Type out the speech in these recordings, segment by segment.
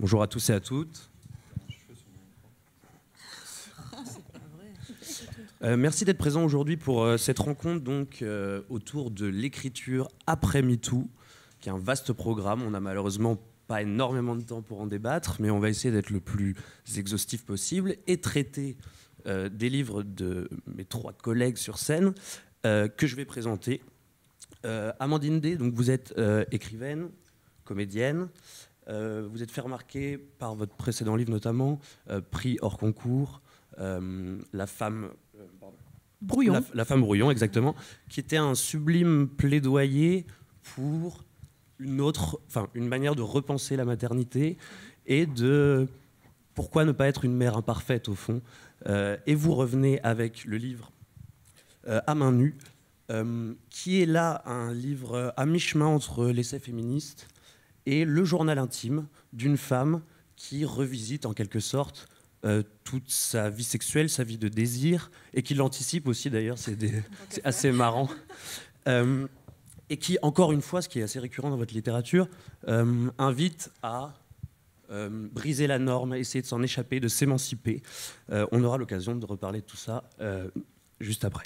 Bonjour à tous et à toutes. Euh, merci d'être présent aujourd'hui pour euh, cette rencontre donc, euh, autour de l'écriture après MeToo, qui est un vaste programme. On n'a malheureusement pas énormément de temps pour en débattre, mais on va essayer d'être le plus exhaustif possible et traiter des livres de mes trois collègues sur scène que je vais présenter. Amandine D, donc vous êtes écrivaine, comédienne, euh, vous êtes fait remarquer par votre précédent livre notamment, euh, prix hors concours, euh, La femme... Brouillon. La, femme brouillon, exactement, qui était un sublime plaidoyer pour une autre, enfin une manière de repenser la maternité et de pourquoi ne pas être une mère imparfaite au fond. et vous revenez avec le livre à main nue, qui est là un livre à mi-chemin entre l'essai féministe et le journal intime d'une femme qui revisite en quelque sorte euh, toute sa vie sexuelle, sa vie de désir, et qui l'anticipe aussi d'ailleurs, c'est assez marrant. Euh, et qui, encore une fois, ce qui est assez récurrent dans votre littérature, euh, invite à briser la norme, essayer de s'en échapper, de s'émanciper. on aura l'occasion de reparler de tout ça juste après.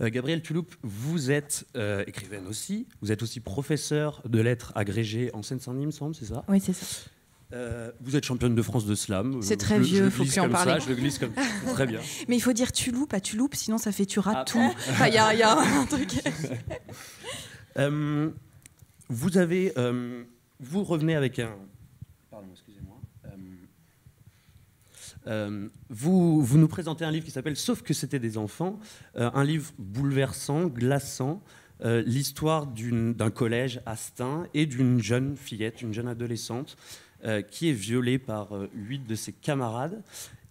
Euh, Gabriel Tuloup, vous êtes euh, écrivaine aussi, vous êtes aussi professeur de lettres agrégées en Seine-Saint-Denis, me semble, c'est ça Oui, c'est ça. Euh, vous êtes championne de France de slam. C'est très vieux, il faut en parler. Ça, je le glisse comme très bien. Mais il faut dire Tuloup pas tu sinon ça fait tu ah. tout. Il y, a, y, a un truc. euh, vous avez, vous revenez avec un. Pardon, excusez euh, vous, nous présentez un livre qui s'appelle Sauf que c'était des enfants, euh, un livre bouleversant, glaçant, euh, l'histoire d'un collège à astin et d'une jeune fillette, une jeune adolescente, qui est violée par huit de ses camarades.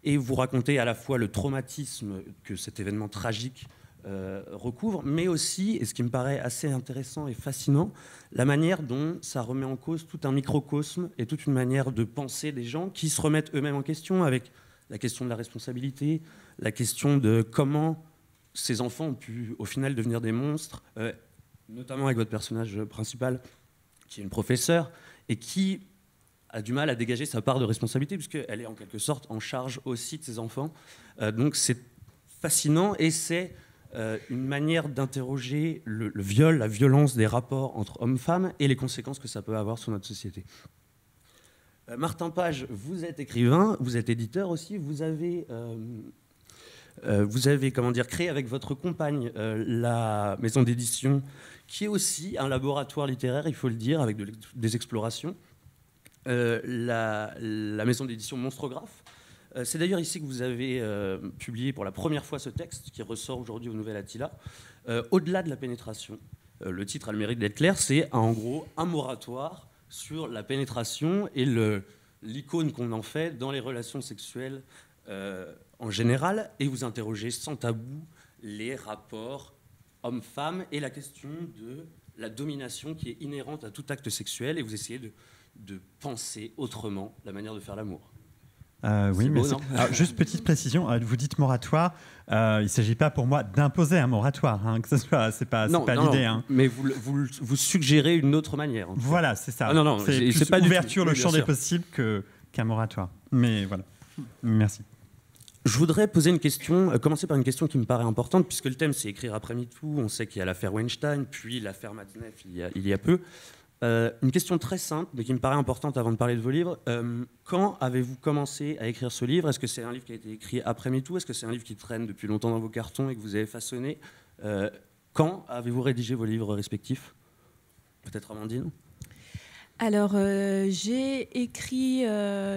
Et vous racontez à la fois le traumatisme que cet événement tragique euh, recouvre, mais aussi, et ce qui me paraît assez intéressant et fascinant, la manière dont ça remet en cause tout un microcosme et toute une manière de penser des gens qui se remettent eux-mêmes en question avec la question de la responsabilité, la question de comment ces enfants ont pu au final devenir des monstres, euh, notamment avec votre personnage principal, qui est une professeure, et qui a du mal à dégager sa part de responsabilité, puisqu'elle est en quelque sorte en charge aussi de ses enfants. Euh, donc c'est fascinant et c'est euh, une manière d'interroger le, viol, la violence des rapports entre hommes-femmes et les conséquences que ça peut avoir sur notre société. Euh, Martin Page, vous êtes écrivain, vous êtes éditeur aussi, vous avez, euh, vous avez comment dire, créé avec votre compagne la maison d'édition, qui est aussi un laboratoire littéraire, il faut le dire, avec des explorations. la, maison d'édition Monstrographe, euh, c'est d'ailleurs ici que vous avez euh, publié pour la première fois ce texte qui ressort aujourd'hui au Nouvel Attila. Euh, au-delà de la pénétration, le titre a le mérite d'être clair, c'est en gros un moratoire sur la pénétration et l'icône qu'on en fait dans les relations sexuelles en général. Et vous interrogez sans tabou les rapports hommes-femmes et la question de la domination qui est inhérente à tout acte sexuel. Et vous essayez de penser autrement la manière de faire l'amour. Euh, oui, mais juste petite précision, euh, vous dites moratoire, euh, il ne s'agit pas pour moi d'imposer un moratoire, hein, que ce soit, c'est pas, pas l'idée. Hein. Mais vous, vous, suggérez une autre manière. Voilà, c'est ça. Ah, non, non, c'est pas ouverture le champ des possibles qu'un moratoire. Mais voilà. Merci. Je voudrais poser une question, commencer par une question qui me paraît importante, puisque le thème c'est écrire après tout on sait qu'il y a l'affaire Weinstein, puis l'affaire Matineff il, y a peu. Euh, une question très simple, mais qui me paraît importante avant de parler de vos livres. Euh, quand avez-vous commencé à écrire ce livre Est-ce que c'est un livre qui a été écrit après MeToo Est-ce que c'est un livre qui traîne depuis longtemps dans vos cartons et que vous avez façonné euh, Quand avez-vous rédigé vos livres respectifs Peut-être Amandine alors, j'ai écrit,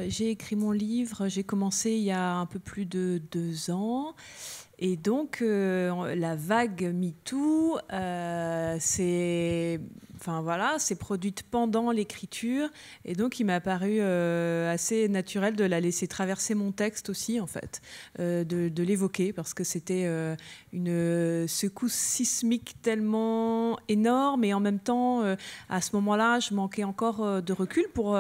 j'ai écrit mon livre, j'ai commencé il y a un peu plus de deux ans. Et donc, la vague MeToo, c'est enfin voilà, c'est produite pendant l'écriture. Et donc, il m'a paru euh, assez naturel de la laisser traverser mon texte aussi, en fait, euh, de, l'évoquer, parce que c'était euh, une secousse sismique tellement énorme. Et en même temps, à ce moment-là, je manquais encore de recul pour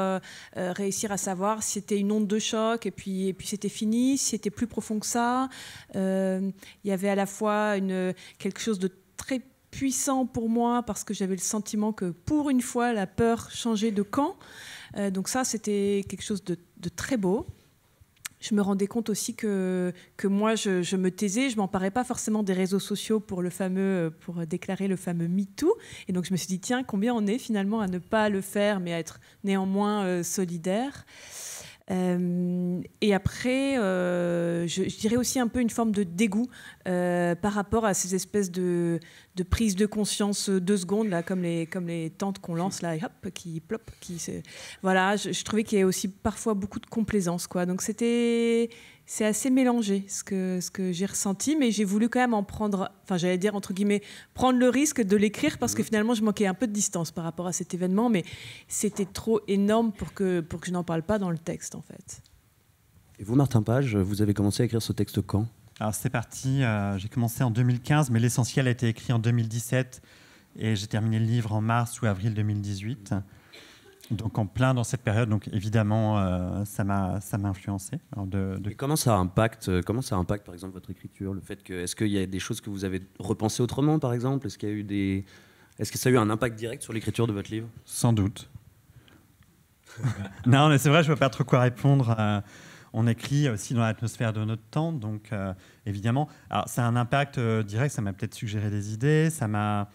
réussir à savoir si c'était une onde de choc, et puis, et puis c'était fini, si c'était plus profond que ça. Il y avait à la fois une, quelque chose de très puissant pour moi parce que j'avais le sentiment que pour une fois, la peur changeait de camp. Euh, donc ça, c'était quelque chose de, très beau. Je me rendais compte aussi que, que moi, je, me taisais, je m'emparais pas forcément des réseaux sociaux pour, le fameux, euh, pour déclarer le fameux MeToo. Et donc je me suis dit, tiens, combien on est finalement à ne pas le faire, mais à être néanmoins euh, solidaire. et après, je, dirais aussi un peu une forme de dégoût par rapport à ces espèces de, de prise de conscience euh, deux secondes, là, comme les, comme les tentes qu'on lance, là, et hop, qui plop. Qui, voilà, je, trouvais qu'il y avait aussi parfois beaucoup de complaisance, quoi. Donc c'était. C'est assez mélangé ce que, ce que j'ai ressenti, mais j'ai voulu quand même en prendre, enfin j'allais dire entre guillemets, prendre le risque de l'écrire parce que mhm. finalement je manquais un peu de distance par rapport à cet événement, mais c'était trop énorme pour que, pour que je n'en parle pas dans le texte en fait. Et vous, Martin Page, vous avez commencé à écrire ce texte quand alors c'est parti, euh, j'ai commencé en 2015, mais l'essentiel a été écrit en 2017 et j'ai terminé le livre en mars ou avril 2018. Donc en plein dans cette période, donc évidemment euh, ça m'a ça m'a influencé. Alors de, comment ça impacte euh, comment ça impacte par exemple votre écriture, le fait que est-ce qu'il y a des choses que vous avez repensées autrement par exemple, est-ce qu'il y a eu des est-ce que ça a eu un impact direct sur l'écriture de votre livre Sans doute. non mais c'est vrai, je vois pas trop quoi répondre. On écrit aussi euh, dans l'atmosphère de notre temps, donc euh, évidemment, c'est ça a un impact euh, direct, ça m'a peut-être suggéré des idées, ça m'a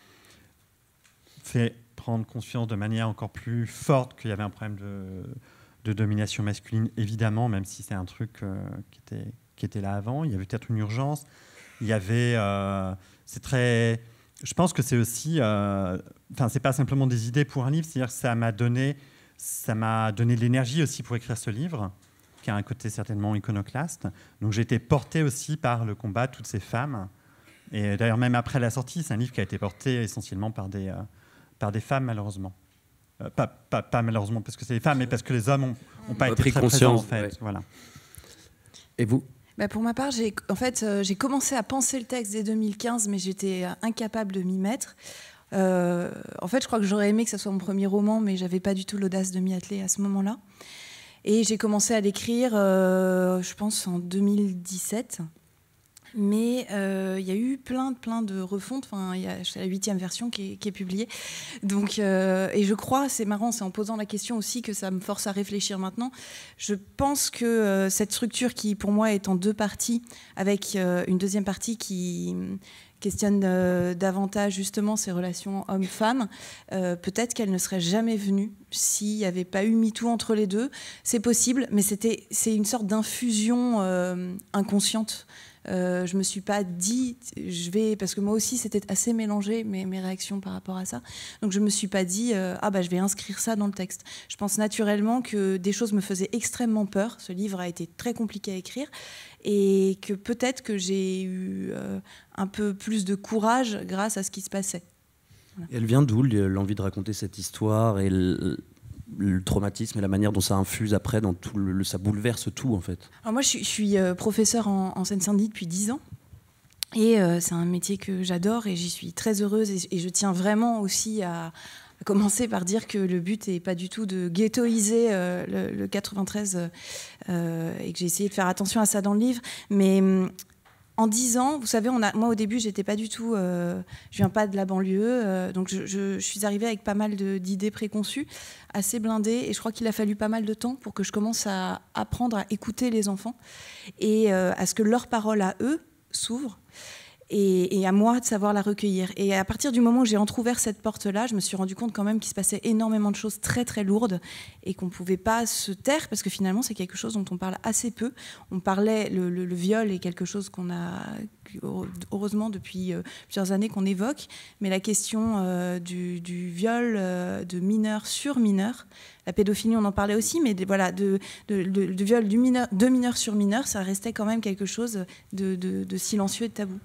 fait prendre conscience de manière encore plus forte qu'il y avait un problème de, domination masculine, évidemment, même si c'est un truc qui, était, qui était là avant. Il y avait peut-être une urgence. Il y avait. c'est très. Je pense que c'est aussi. Enfin, c'est pas simplement des idées pour un livre, c'est-à-dire ça m'a donné, ça m'a donné de l'énergie aussi pour écrire ce livre qui a un côté certainement iconoclaste. Donc j'ai été porté aussi par le combat de toutes ces femmes. Et d'ailleurs, même après la sortie, c'est un livre qui a été porté essentiellement par des, euh, par des femmes, malheureusement. Euh, pas, malheureusement parce que c'est des femmes, mais parce que les hommes n'ont pas été pris très conscience, en fait. Voilà. Et vous bah, pour ma part, j'ai en fait euh, j'ai commencé à penser le texte dès 2015, mais j'étais incapable de m'y mettre. en fait, je crois que j'aurais aimé que ce soit mon premier roman, mais j'avais pas du tout l'audace de m'y atteler à ce moment-là. Et j'ai commencé à l'écrire, euh, je pense, en 2017. Mais euh, il y a eu plein, plein de refontes. Enfin, il y a la huitième version qui est, publiée. Donc, euh, et je crois, c'est marrant, c'est en posant la question aussi que ça me force à réfléchir maintenant. Je pense que cette structure qui, pour moi, est en deux parties, avec une deuxième partie qui questionne euh, davantage justement ces relations hommes-femmes, euh, peut-être qu'elle ne serait jamais venue s'il n'y avait pas eu MeToo entre les deux. C'est possible, mais c'était, c'est une sorte d'infusion euh, inconsciente je euh, je me suis pas dit, je vais, parce que moi aussi c'était assez mélangé mes, mes, réactions par rapport à ça. Donc je me suis pas dit, euh, ah bah je vais inscrire ça dans le texte. Je pense naturellement que des choses me faisaient extrêmement peur. Ce livre a été très compliqué à écrire et que peut-être que j'ai eu euh, un peu plus de courage grâce à ce qui se passait. Elle vient d'où l'envie de raconter cette histoire le traumatisme et la manière dont ça infuse après, dans tout le, ça bouleverse tout en fait. moi, je, suis, je euh, professeur en, en Seine-Saint-Denis depuis 10 ans. Et euh, c'est un métier que j'adore et j'y suis très heureuse. Et, je tiens vraiment aussi à, commencer par dire que le but n'est pas du tout de ghettoiser euh, le, le, 93 et que j'ai essayé de faire attention à ça dans le livre. Mais hum, en dix ans, vous savez, moi au début, j'étais pas du tout, euh, je viens pas de la banlieue, euh, donc je, suis arrivée avec pas mal d'idées préconçues, assez blindées, et je crois qu'il a fallu pas mal de temps pour que je commence à apprendre à écouter les enfants et euh, à ce que leur parole à eux s'ouvre. Et, à moi de savoir la recueillir. Et à partir du moment où j'ai entrouvert cette porte-là, je me suis rendu compte quand même qu'il se passait énormément de choses très très lourdes et qu'on ne pouvait pas se taire parce que finalement c'est quelque chose dont on parle assez peu. On parlait, le, viol est quelque chose qu'on a heureusement depuis plusieurs années qu'on évoque, mais la question du, viol de mineur sur mineur la pédophilie on en parlait aussi, mais voilà, de, de, viol du mineur, de mineur sur mineur, ça restait quand même quelque chose de silencieux et de tabou.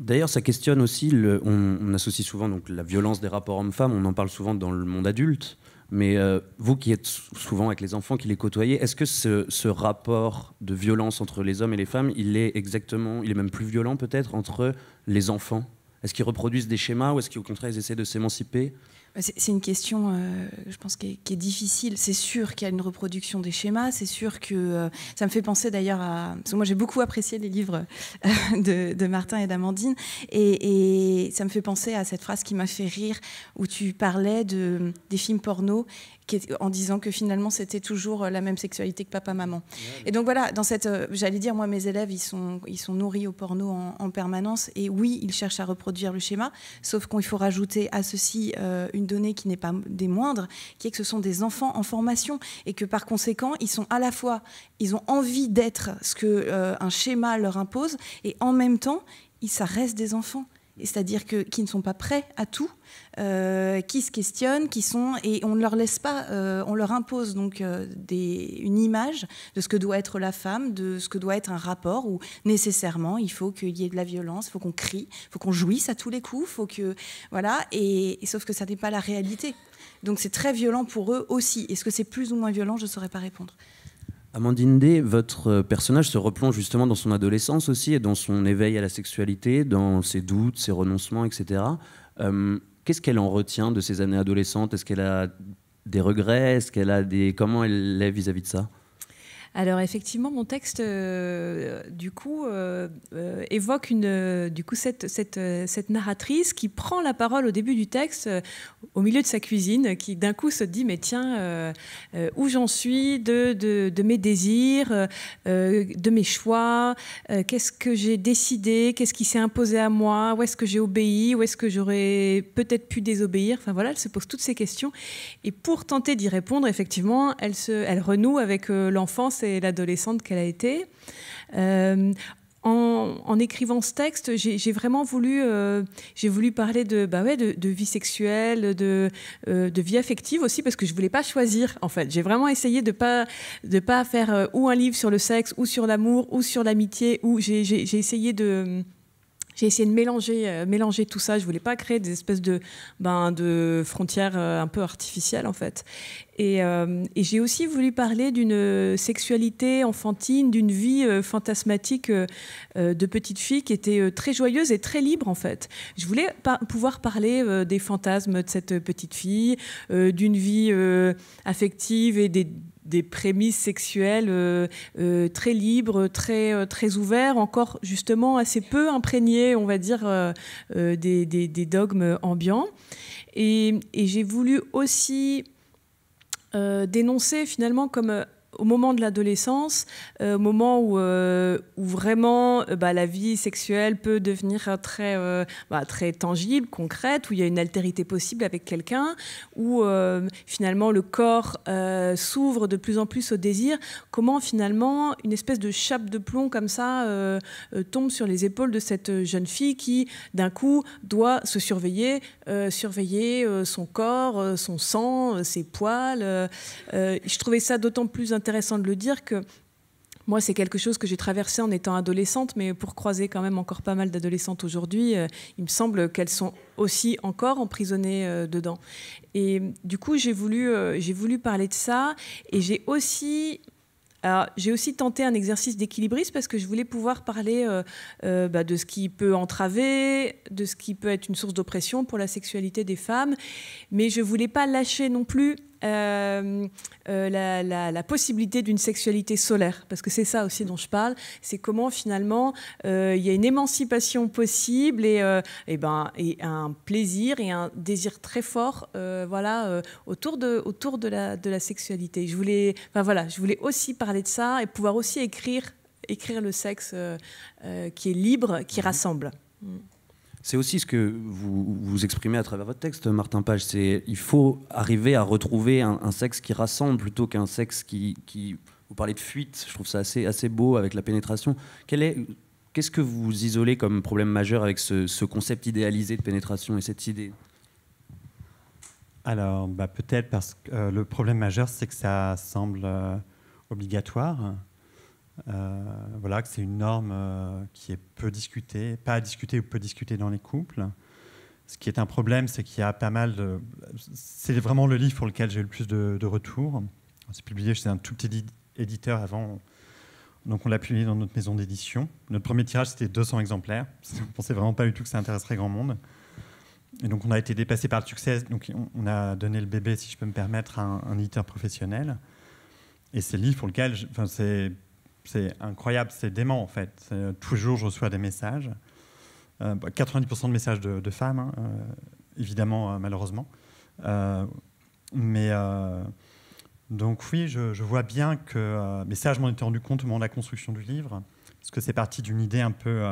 D'ailleurs, ça questionne aussi, on, associe souvent donc, la violence des rapports hommes-femmes, on en parle souvent dans le monde adulte, mais euh, vous qui êtes souvent avec les enfants, qui les côtoyez, est-ce que ce, ce, rapport de violence entre les hommes et les femmes, il est exactement, il est même plus violent peut-être entre les enfants Est-ce qu'ils reproduisent des schémas ou est-ce qu'au contraire ils essaient de s'émanciper c'est une question, euh, je pense, qui est, difficile. C'est sûr qu'il y a une reproduction des schémas. C'est sûr que euh, ça me fait penser d'ailleurs à. moi, j'ai beaucoup apprécié les livres euh, de, Martin et d'Amandine. Et, ça me fait penser à cette phrase qui m'a fait rire, où tu parlais des films porno en disant que finalement c'était toujours euh, la même sexualité que papa-maman. Et donc voilà, dans cette, euh, j'allais dire, moi mes élèves, ils sont, ils sont nourris au porno en, permanence, et oui, ils cherchent à reproduire le schéma, sauf qu'il faut rajouter à ceci euh, une donnée qui n'est pas des moindres, qui est que ce sont des enfants en formation, et que par conséquent, ils sont à la fois, ils ont envie d'être ce que un schéma leur impose, et en même temps, ça reste des enfants c'est-à-dire que qui ne sont pas prêts à tout, euh, qui se questionnent, qui sont et on ne leur laisse pas, euh, on leur impose donc euh, une image de ce que doit être la femme, de ce que doit être un rapport où nécessairement il faut qu'il y ait de la violence, il faut qu'on crie, il faut qu'on jouisse à tous les coups, faut que voilà et, sauf que ça n'est pas la réalité. Donc c'est très violent pour eux aussi. Est-ce que c'est plus ou moins violent Je ne saurais pas répondre. Amandine D, votre euh, personnage se replonge justement dans son adolescence aussi et dans son éveil à la sexualité, dans ses doutes, ses renoncements, etc. Euh, qu'est-ce qu'elle en retient de ces années adolescentes Est-ce qu'elle a des regrets Est-ce qu'elle a des comment elle est vis à -vis de ça alors effectivement, mon texte, euh, du coup, euh, euh, évoque une, du coup cette, cette, narratrice qui prend la parole au début du texte, au milieu de sa cuisine, qui d'un coup se dit, mais tiens, où j'en suis de, mes désirs, de mes choix, qu'est-ce que j'ai décidé, qu'est-ce qui s'est imposé à moi, où est-ce que j'ai obéi, où est-ce que j'aurais peut-être pu désobéir. Enfin voilà, elle se pose toutes ces questions. Et pour tenter d'y répondre, effectivement, elle, se, elle renoue avec l'enfance et l'adolescente qu'elle a été. Euh, en, écrivant ce texte, j'ai vraiment voulu, euh, j'ai voulu parler de, bah ouais, de, vie sexuelle, de, euh, de, vie affective aussi, parce que je voulais pas choisir en fait. J'ai vraiment essayé de pas de pas faire ou un livre sur le sexe, ou sur l'amour, ou sur l'amitié, ou j'ai essayé de j'ai essayé de mélanger, euh, mélanger tout ça. Je voulais pas créer des espèces de, ben, de frontières euh, un peu artificielles en fait. Euh, et, j'ai aussi voulu parler d'une sexualité enfantine, d'une vie fantasmatique de petite fille qui était très joyeuse et très libre en fait. Je voulais pouvoir parler des fantasmes de cette petite fille, d'une vie affective et des des prémices sexuelles euh, euh, très libres, très, euh, très ouverts, encore justement assez peu imprégnés, on va dire, des, dogmes ambiants. Et, et j'ai voulu aussi dénoncer finalement comme au moment de l'adolescence, euh, au moment où, euh, où vraiment euh, bah, la vie sexuelle peut devenir très, bah, très tangible, concrète, où il y a une altérité possible avec quelqu'un, où finalement le corps s'ouvre de plus en plus au désir, comment finalement une espèce de chape de plomb comme ça tombe sur les épaules de cette jeune fille qui d'un coup doit se surveiller, surveiller son corps, son sang, ses poils. je trouvais ça d'autant plus intéressant intéressant de le dire que moi, c'est quelque chose que j'ai traversé en étant adolescente, mais pour croiser quand même encore pas mal d'adolescentes aujourd'hui, euh, il me semble qu'elles sont aussi encore emprisonnées euh, dedans. Et du coup, j'ai voulu, euh, j'ai voulu parler de ça, et j'ai aussi j'ai aussi tenté un exercice d'équilibriste parce que je voulais pouvoir parler bah, de ce qui peut entraver, de ce qui peut être une source d'oppression pour la sexualité des femmes, mais je voulais pas lâcher non plus euh, euh, la, la, possibilité d'une sexualité solaire, parce que c'est ça aussi dont je parle, c'est comment finalement euh, il y a une émancipation possible et, et, ben, et un plaisir et un désir très fort voilà, autour, de, autour de, la, de la sexualité. Je voulais, enfin, voilà, je voulais aussi parler de ça et pouvoir aussi écrire, écrire le sexe qui est libre, qui mhm. rassemble. Mm. C'est aussi ce que vous, vous exprimez à travers votre texte, Martin Page. C'est il faut arriver à retrouver un, sexe qui rassemble plutôt qu'un sexe qui, Vous parlez de fuite. Je trouve ça assez assez beau avec la pénétration. Quel est Qu'est-ce que vous isolez comme problème majeur avec ce, concept idéalisé de pénétration et cette idée Alors, bah, peut-être parce que euh, le problème majeur, c'est que ça semble euh, obligatoire. Euh, voilà, que c'est une norme euh, qui est peu discutée, pas discutée ou peu discutée dans les couples. Ce qui est un problème, c'est qu'il y a pas mal de. C'est vraiment le livre pour lequel j'ai eu le plus de, de retours. C'est publié chez un tout petit éditeur avant. Donc on l'a publié dans notre maison d'édition. Notre premier tirage, c'était 200 exemplaires. On ne pensait vraiment pas du tout que ça intéresserait grand monde. Et donc on a été dépassé par le succès. Donc on a donné le bébé, si je peux me permettre, à un, éditeur professionnel. Et c'est le livre pour lequel, enfin, c'est c'est incroyable, c'est dément en fait. Euh, toujours, je reçois des messages. 90% euh, bah, de messages de, femmes, hein, euh, évidemment, malheureusement. mais donc oui, je, vois bien que... mais ça, je m'en étais rendu compte au moment de la construction du livre, parce que c'est parti d'une idée un peu...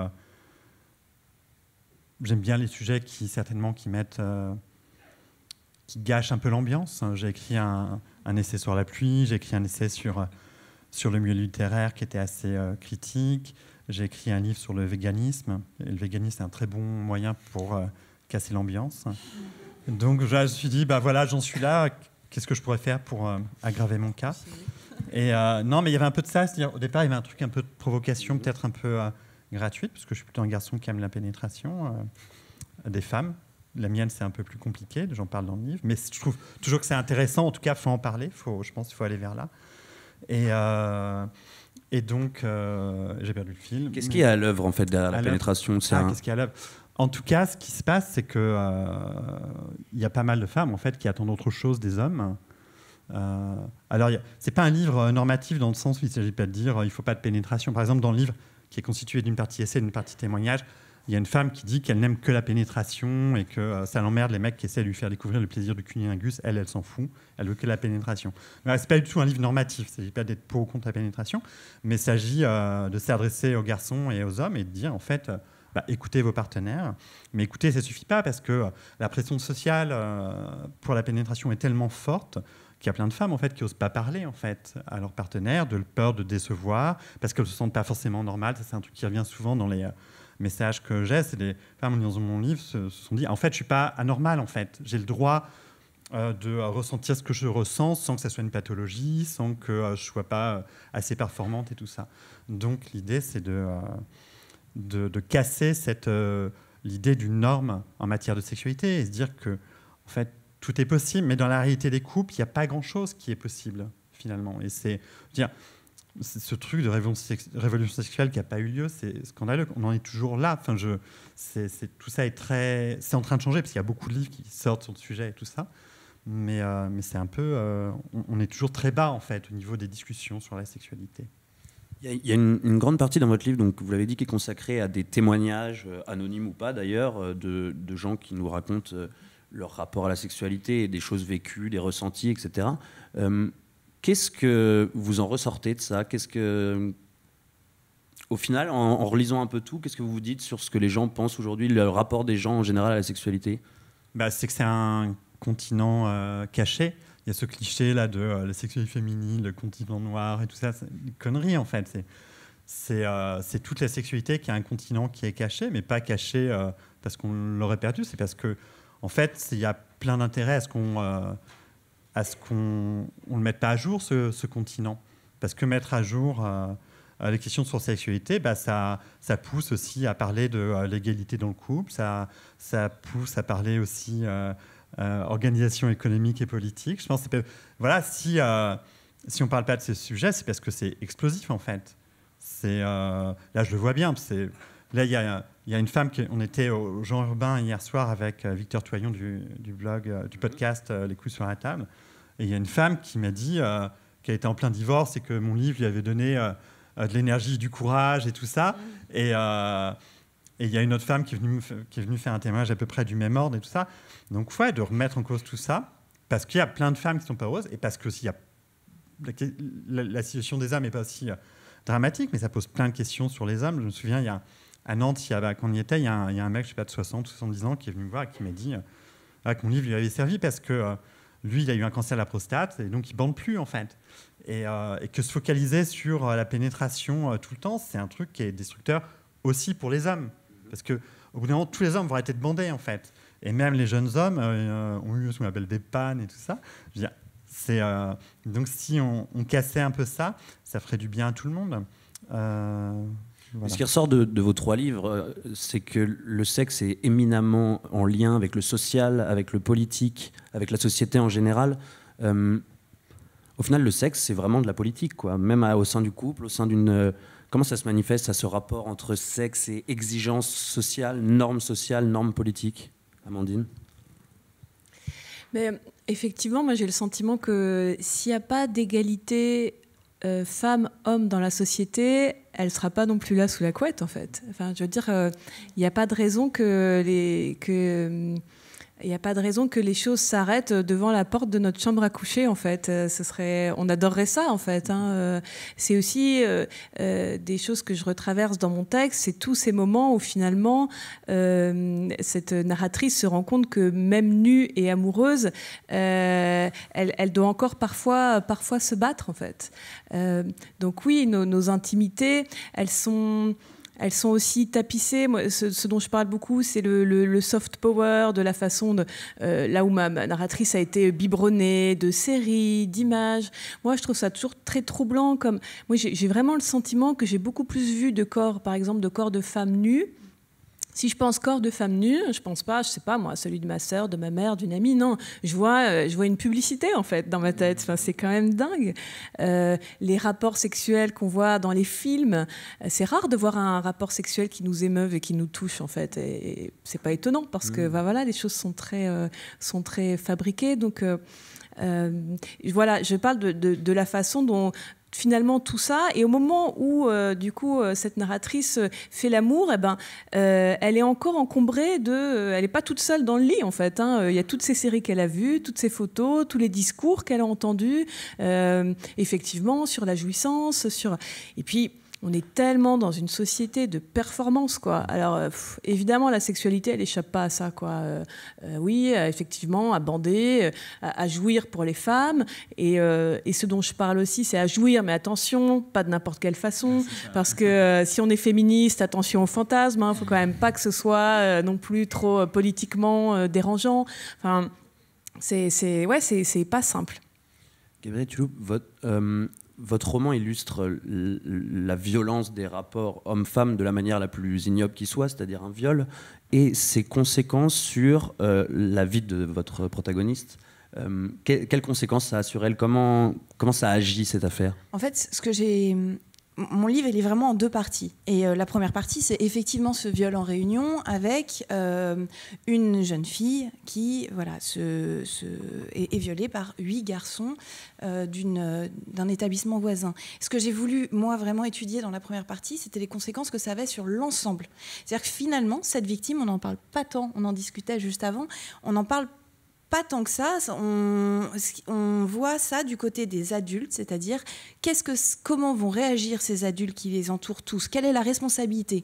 J'aime bien les sujets qui, certainement, qui mettent... qui gâchent un peu l'ambiance. J'ai écrit un, un, essai sur la pluie, j'ai écrit un essai sur sur le milieu littéraire qui était assez euh, critique. J'ai écrit un livre sur le véganisme. Et le véganisme, c'est un très bon moyen pour euh, casser l'ambiance. Donc je me suis dit, bah voilà, j'en suis là. Qu'est-ce que je pourrais faire pour euh, aggraver mon cas Et non, mais il y avait un peu de ça. au départ, il y avait un truc un peu de provocation, peut-être un peu gratuite, parce que je suis plutôt un garçon qui aime la pénétration des femmes. La mienne, c'est un peu plus compliqué. J'en parle dans le livre. Mais je trouve toujours que c'est intéressant. En tout cas, il faut en parler. Faut, je pense qu'il faut aller vers là. Et, euh, et donc, euh, j'ai perdu le film. Qu'est-ce y a à l'œuvre, en fait, derrière la pénétration ah, En tout cas, ce qui se passe, c'est qu'il euh, y a pas mal de femmes, en fait, qui attendent autre chose des hommes. alors, n'est pas un livre normatif dans le sens où il ne s'agit pas de dire il ne faut pas de pénétration. Par exemple, dans le livre qui est constitué d'une partie essai et d'une partie témoignage, il y a une femme qui dit qu'elle n'aime que la pénétration et que euh, ça l'emmerde les mecs qui essaient de lui faire découvrir le plaisir du cunilingus. Elle, elle s'en fout. Elle veut que la pénétration. c'est pas du tout un livre normatif. Il s'agit pas d'être pour ou contre la pénétration, mais il s'agit euh, de s'adresser aux garçons et aux hommes et de dire en fait. Euh, bah, écoutez vos partenaires, mais écoutez, ça suffit pas parce que la pression sociale pour la pénétration est tellement forte qu'il y a plein de femmes en fait qui n'osent pas parler en fait à leurs partenaires de peur de décevoir parce qu'elles se sentent pas forcément normales. Ça c'est un truc qui revient souvent dans les messages que j'ai, c'est des femmes en lisant mon livre se, sont dit en fait, je suis pas anormal, en fait, j'ai le droit euh, de ressentir ce que je ressens sans que ça soit une pathologie, sans que euh, je sois pas euh, assez performante et tout ça. Donc l'idée, c'est de, de, de, casser cette l'idée d'une norme en matière de sexualité et se dire que en fait tout est possible, mais dans la réalité des couples, il n'y a pas grand chose qui est possible finalement. Et c'est dire ce truc de révolution, sexuelle qui n'a pas eu lieu, c'est scandaleux. On en est toujours là. Enfin, je, c'est tout ça est très, c'est en train de changer parce qu'il y a beaucoup de livres qui sortent sur le sujet et tout ça. Mais, euh, mais c'est un peu, euh, on, est toujours très bas en fait au niveau des discussions sur la sexualité. Il y a une, grande partie dans votre livre, donc vous l'avez dit, qui est consacrée à des témoignages euh, anonymes ou pas d'ailleurs de, de, gens qui nous racontent leur rapport à la sexualité, des choses vécues, des ressentis, etc. Qu'est-ce que vous en ressortez de ça Qu'est-ce que, au final, en, relisant un peu tout, qu'est-ce que vous vous dites sur ce que les gens pensent aujourd'hui, le rapport des gens en général à la sexualité bah, C'est que c'est un continent euh, caché. Il y a ce cliché là de euh, la sexualité féminine, le continent noir et tout ça. C'est une connerie en fait. C'est, c'est, euh, c'est toute la sexualité qui est un continent qui est caché, mais pas caché parce qu'on l'aurait perdu. C'est parce que, en fait, il y a plein d'intérêts à ce qu'on à ce qu'on ne le mette pas à jour, ce, continent. Parce que mettre à jour euh, les questions sur sexualité, bah, ça, ça pousse aussi à parler de euh, l'égalité dans le couple, ça, ça pousse à parler aussi euh, euh organisation économique et politique. Je pense voilà, si, si on ne parle pas de ces sujets, c'est parce que c'est explosif en fait. C'est là, je le vois bien. C'est là, il y a il y a une femme, on était au Jean Urbain hier soir avec euh, Victor Toyon du, blog, euh, du mhm. podcast euh, Les coups sur la table. Et il y a une femme qui m'a dit qu'elle était en plein divorce et que mon livre lui avait donné de l'énergie, du courage et tout ça. Mhm. Et, il y a une autre femme qui est, venue, qui est venue faire un témoignage à peu près du même ordre et tout ça. Donc, ouais, de remettre en cause tout ça, parce qu'il y a plein de femmes qui sont pas heureuses et parce que La, la, situation des hommes n'est pas aussi dramatique, mais ça pose plein de questions sur les hommes. Je me souviens, il y a à Nantes, quand on y était, il y, a un, mec, je sais pas, de 60 70 ans qui est venu me voir et qui m'a dit qu'on euh, ah, que mon livre lui avait servi parce que euh, lui, il a eu un cancer de la prostate et donc il bande plus en fait. Et, euh, que se focaliser sur la pénétration tout le temps, c'est un truc qui est destructeur aussi pour les hommes. Parce que au bout d'un moment, tous les hommes vont arrêter de bander en fait. Et même les jeunes hommes ont eu ce qu'on appelle des pannes et tout ça. donc si on, on, cassait un peu ça, ça ferait du bien à tout le monde. Ce qui ressort de, vos trois livres, euh, c'est que le sexe est éminemment en lien avec le social, avec le politique, avec la société en général. Euh, au final, le sexe, c'est vraiment de la politique, quoi. Même au sein du couple, au sein d'une. Euh, comment ça se manifeste, à ce rapport entre sexe et exigence sociale, normes sociales, normes politiques Amandine Mais effectivement, moi j'ai le sentiment que s'il n'y a pas d'égalité euh, femme, homme dans la société, elle ne sera pas non plus là sous la couette, en fait. Enfin, je veux dire, il euh, n'y a pas de raison que les. Que, euh, il n'y a pas de raison que les choses s'arrêtent devant la porte de notre chambre à coucher, en fait. Euh, ce serait, on adorerait ça, en fait. Hein. Euh, c'est aussi euh, des choses que je retraverse dans mon texte. C'est tous ces moments où finalement cette narratrice se rend compte que même nue et amoureuse, elle, doit encore parfois, parfois se battre, en fait. donc oui, nos intimités, elles sont elles sont aussi tapissées. ce, dont je parle beaucoup, c'est le, soft power, de la façon de euh, là où ma, narratrice a été biberonnée de séries, d'images. Moi, je trouve ça toujours très troublant. Comme moi, j'ai vraiment le sentiment que j'ai beaucoup plus vu de corps, par exemple, de corps de femmes nues si je pense corps de femme nue, je pense pas, je sais pas moi, celui de ma sœur, de ma mère, d'une amie. Non, je vois, euh, je vois une publicité en fait dans ma tête. Enfin, c'est quand même dingue. Euh, les rapports sexuels qu'on voit dans les films, euh, c'est rare de voir un rapport sexuel qui nous émeuve et qui nous touche en fait. Et, c'est pas étonnant parce que mm. bah, voilà, les choses sont très, sont très fabriquées. Donc voilà, je parle de, de, la façon dont, finalement tout ça. Et au moment où, euh, du coup, euh, cette narratrice euh, fait l'amour, eh ben, elle est encore encombrée de. elle n'est pas toute seule dans le lit, en fait. Hein. Il y a toutes ces séries qu'elle a vues, toutes ces photos, tous les discours qu'elle a entendus, effectivement, sur la jouissance. Sur... Et puis on est tellement dans une société de performance, quoi. Alors, euh, évidemment, la sexualité, elle échappe pas à ça, quoi. Euh, euh, oui, effectivement, à bander, à, jouir pour les femmes. Et, ce dont je parle aussi, c'est à jouir, mais attention, pas de n'importe quelle façon. parce que si on est féministe, attention aux fantasmes, ne hein. faut quand même pas que ce soit non plus trop politiquement dérangeant. Enfin, c'est, ouais, c'est pas simple. votre, votre roman illustre la violence des rapports homme-femme de la manière la plus ignoble qui soit, c'est-à-dire un viol, et ses conséquences sur euh, la vie de votre protagoniste. Euh, quelles conséquences ça a sur elle comment, comment ça agit cette affaire En fait, ce que j'ai mon livre, il est vraiment en deux parties. Et euh, la première partie, c'est effectivement ce viol en réunion avec euh, une jeune fille qui voilà, se, est, violée par huit garçons euh, d'un établissement voisin. Ce que j'ai voulu, moi, vraiment étudier dans la première partie, c'était les conséquences que ça avait sur l'ensemble. C'est-à-dire que finalement, cette victime, on n'en parle pas tant, on en discutait juste avant, on en parle pas tant que ça. On, voit ça du côté des adultes, c'est-à-dire qu'est-ce que, comment vont réagir ces adultes qui les entourent tous Quelle est la responsabilité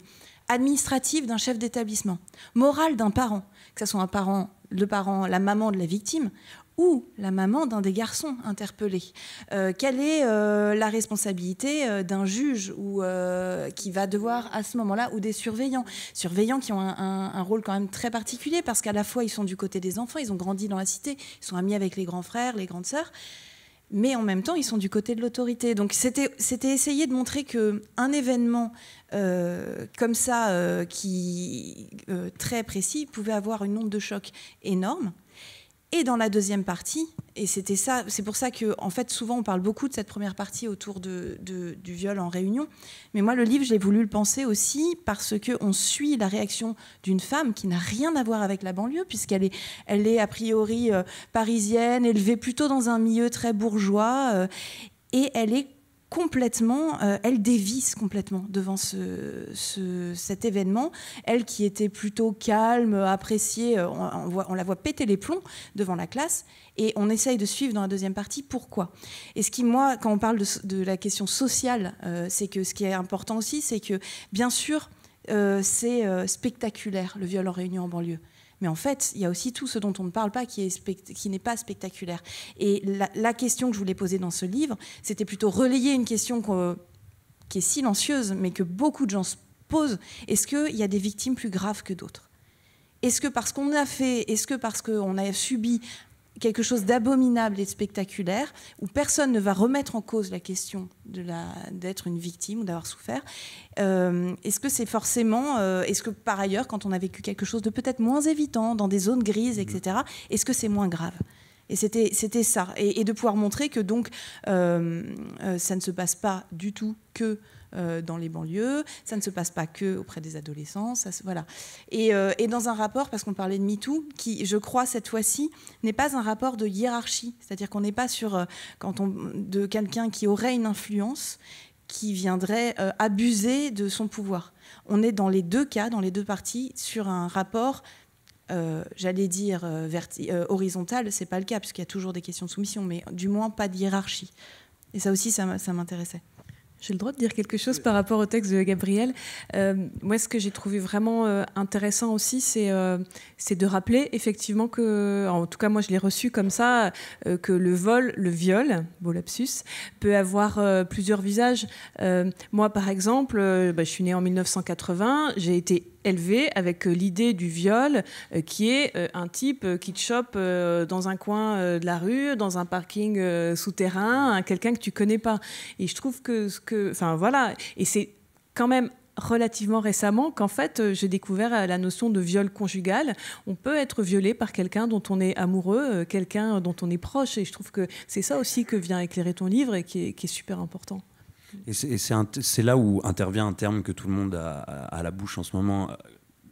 administrative d'un chef d'établissement, morale d'un parent, que ce soit un parent, le parent, la maman de la victime, ou la maman d'un des garçons interpellés euh, Quelle est euh, la responsabilité euh, d'un juge ou qui va devoir à ce moment-là ou des surveillants Surveillants qui ont un, rôle quand même très particulier parce qu'à la fois ils sont du côté des enfants, ils ont grandi dans la cité, ils sont amis avec les grands frères, les grandes sœurs. Mais en même temps, ils sont du côté de l'autorité. Donc, c'était essayer de montrer que un événement comme ça, qui très précis, pouvait avoir une onde de choc énorme et dans la deuxième partie, et c'était ça, c'est pour ça que en fait souvent on parle beaucoup de cette première partie autour de, du viol en réunion. Mais moi le livre, j'ai voulu le penser aussi parce que on suit la réaction d'une femme qui n'a rien à voir avec la banlieue puisqu'elle est, elle est a priori euh, parisienne, élevée plutôt dans un milieu très bourgeois, euh, et elle est complètement, euh, elle dévisse complètement devant cet événement. Elle qui était plutôt calme, appréciée, euh, on, voit, la voit péter les plombs devant la classe. Et on essaye de suivre dans la deuxième partie pourquoi. Et ce qui, moi, quand on parle de, la question sociale, euh, c'est que ce qui est important aussi, c'est que, bien sûr, c'est spectaculaire, le viol en réunion en banlieue. Mais en fait, il y a aussi tout ce dont on ne parle pas qui, n'est pas spectaculaire. Et la, question que je voulais poser dans ce livre, c'était plutôt relayer une question qui est silencieuse, mais que beaucoup de gens se posent. Est-ce qu'il y a des victimes plus graves que d'autres est-ce que parce qu'on a fait, est-ce que parce qu'on a subi quelque chose d'abominable et de spectaculaire, où personne ne va remettre en cause la question d'être une victime ou d'avoir souffert. Euh, est-ce que c'est forcément, euh, est-ce que par ailleurs, quand on a vécu quelque chose de peut-être moins évitant, dans des zones grises, etc., mm-hmm. est-ce que c'est moins grave et c'était, c'était ça. Et, de pouvoir montrer que donc, euh, ça ne se passe pas du tout que euh, dans les banlieues. Ça ne se passe pas que auprès des adolescents. voilà. Euh, et, dans un rapport, parce qu'on parlait de MeToo, qui, je crois, cette fois-ci, n'est pas un rapport de hiérarchie. C'est-à-dire qu'on n'est pas sur euh, quand on, de quelqu'un qui aurait une influence qui viendrait abuser de son pouvoir. On est dans les deux cas, dans les deux parties, sur un rapport, j'allais dire euh, horizontal, c'est pas le cas, puisqu'il y a toujours des questions de soumission, mais du moins pas de hiérarchie. Et ça aussi, ça m'intéressait. J'ai le droit de dire quelque chose par rapport au texte de Gabriel. Euh, moi, ce que j'ai trouvé vraiment euh, intéressant aussi, euh, c'est de rappeler effectivement que, en tout cas, moi, je l'ai reçu comme ça, que le vol, le viol, beau lapsus, peut avoir plusieurs visages. moi, par exemple, bah, je suis née en 1980, j'ai été élevé avec l'idée du viol qui est un type qui te chope dans un coin de la rue, dans un parking souterrain, quelqu'un que tu connais pas. Et je trouve que Enfin, voilà. Et c'est quand même relativement récemment qu'en fait euh, j'ai découvert euh, la notion de viol conjugal. On peut être violé par quelqu'un dont on est amoureux, euh, quelqu'un dont on est proche. Et je trouve que c'est ça aussi que vient éclairer ton livre et qui est, super important. Et c'est là où intervient un terme que tout le monde a, à la bouche en ce moment,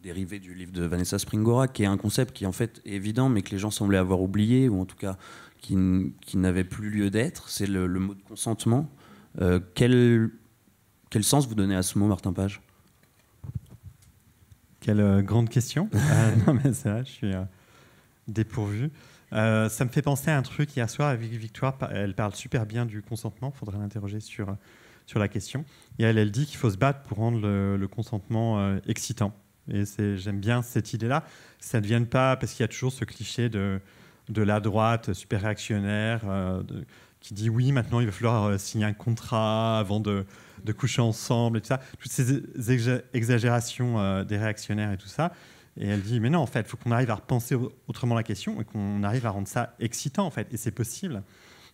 dérivé du livre de Vanessa Springora, qui est un concept qui en fait est évident, mais que les gens semblaient avoir oublié, ou en tout cas qui, n'avait plus lieu d'être, c'est le, mot de consentement, euh, quel, quel sens vous donnez à ce mot, Martin Page Quelle euh, grande question. Euh, non, mais c'est vrai, je suis dépourvu. ça me fait penser à un truc hier soir avec Victoire. Elle parle super bien du consentement. Il faudrait l'interroger sur, sur la question. Et elle, elle dit qu'il faut se battre pour rendre le, consentement excitant. Et j'aime bien cette idée-là. Ça ne devienne pas, parce qu'il y a toujours ce cliché de, de la droite super réactionnaire, de, qui dit oui, maintenant il va falloir euh, signer un contrat avant de, de coucher ensemble et tout ça. Toutes ces exagérations euh, des réactionnaires et tout ça. Et elle dit, mais non, en fait, il faut qu'on arrive à repenser autrement la question et qu'on arrive à rendre ça excitant, en fait. Et c'est possible.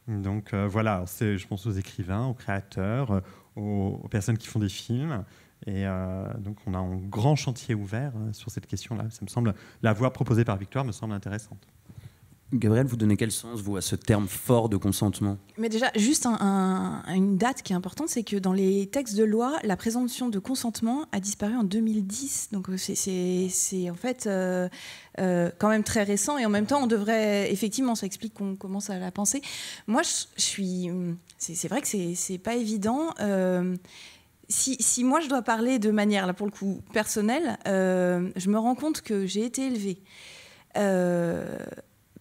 Donc euh, voilà, je pense aux écrivains, aux créateurs, aux, personnes qui font des films. Et donc on a un grand chantier ouvert sur cette question-là. Ça me semble, la voie proposée par Victoire me semble intéressante. Gabriel, vous donnez quel sens, vous, à ce terme fort de consentement Mais déjà, juste une date qui est importante, c'est que dans les textes de loi, la présomption de consentement a disparu en 2010. Donc euh, c'est en fait euh, euh, quand même très récent. Et en même temps, on devrait, effectivement, ça explique qu'on commence à la penser. Moi, je, suis... C'est vrai que c'est pas évident. si, moi je dois parler de manière, là pour le coup, personnelle, je me rends compte que j'ai été élevée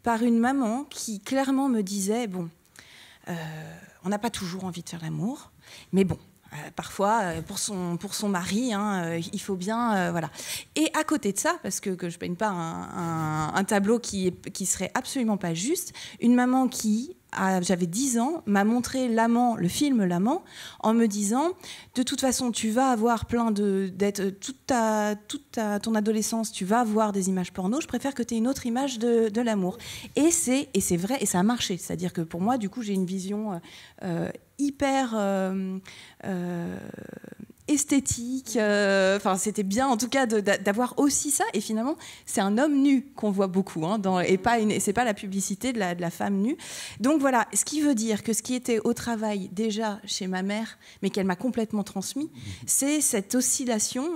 par une maman qui clairement me disait, bon, euh, on n'a pas toujours envie de faire l'amour, mais bon, euh, parfois euh, pour son, pour son mari, hein, euh, il faut bien. voilà. Et à côté de ça, parce que, que je ne peigne pas un, un, tableau qui, qui serait absolument pas juste, une maman qui, j'avais 10 ans, m'a montré l'amant, le film L'amant, en me disant de toute façon, tu vas avoir plein de d'être toute ta toute ta, ton adolescence, tu vas avoir des images porno. Je préfère que tu aies une autre image de, de l'amour. Et c'est et c'est vrai et ça a marché. C'est-à-dire que pour moi, du coup, j'ai une vision hyper euh, euh, esthétique. Euh, enfin, c'était bien, en tout cas, d'avoir aussi ça. Et finalement, c'est un homme nu qu'on voit beaucoup, hein, et pas n'est c'est pas la publicité de la, femme nue. Donc voilà, ce qui veut dire que ce qui était au travail déjà chez ma mère, mais qu'elle m'a complètement transmis, mm-hmm. c'est cette oscillation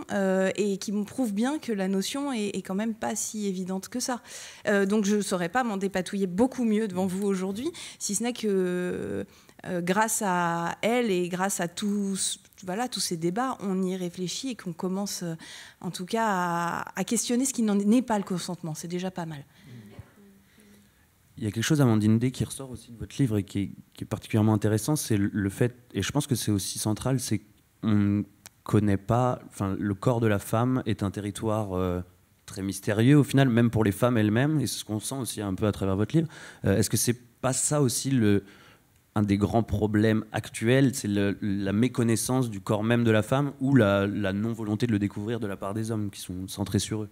et qui me prouve bien que la notion est, quand même pas si évidente que ça. donc je saurais pas m'en dépatouiller beaucoup mieux devant vous aujourd'hui, si ce n'est que euh, grâce à elle et grâce à tous, voilà, tous ces débats, on y réfléchit et qu'on commence euh, en tout cas à, questionner ce qui n'en est pas le consentement. C'est déjà pas mal. Il y a quelque chose, Amandine D, qui ressort aussi de votre livre et qui est, particulièrement intéressant, c'est le fait, et je pense que c'est aussi central, c'est qu'on ne connaît pas, enfin, le corps de la femme est un territoire euh, très mystérieux au final, même pour les femmes elles-mêmes, et c'est ce qu'on sent aussi un peu à travers votre livre. Est-ce que c'est pas ça aussi le, un des grands problèmes actuels, c'est la méconnaissance du corps même de la femme ou la, non-volonté de le découvrir de la part des hommes qui sont centrés sur eux.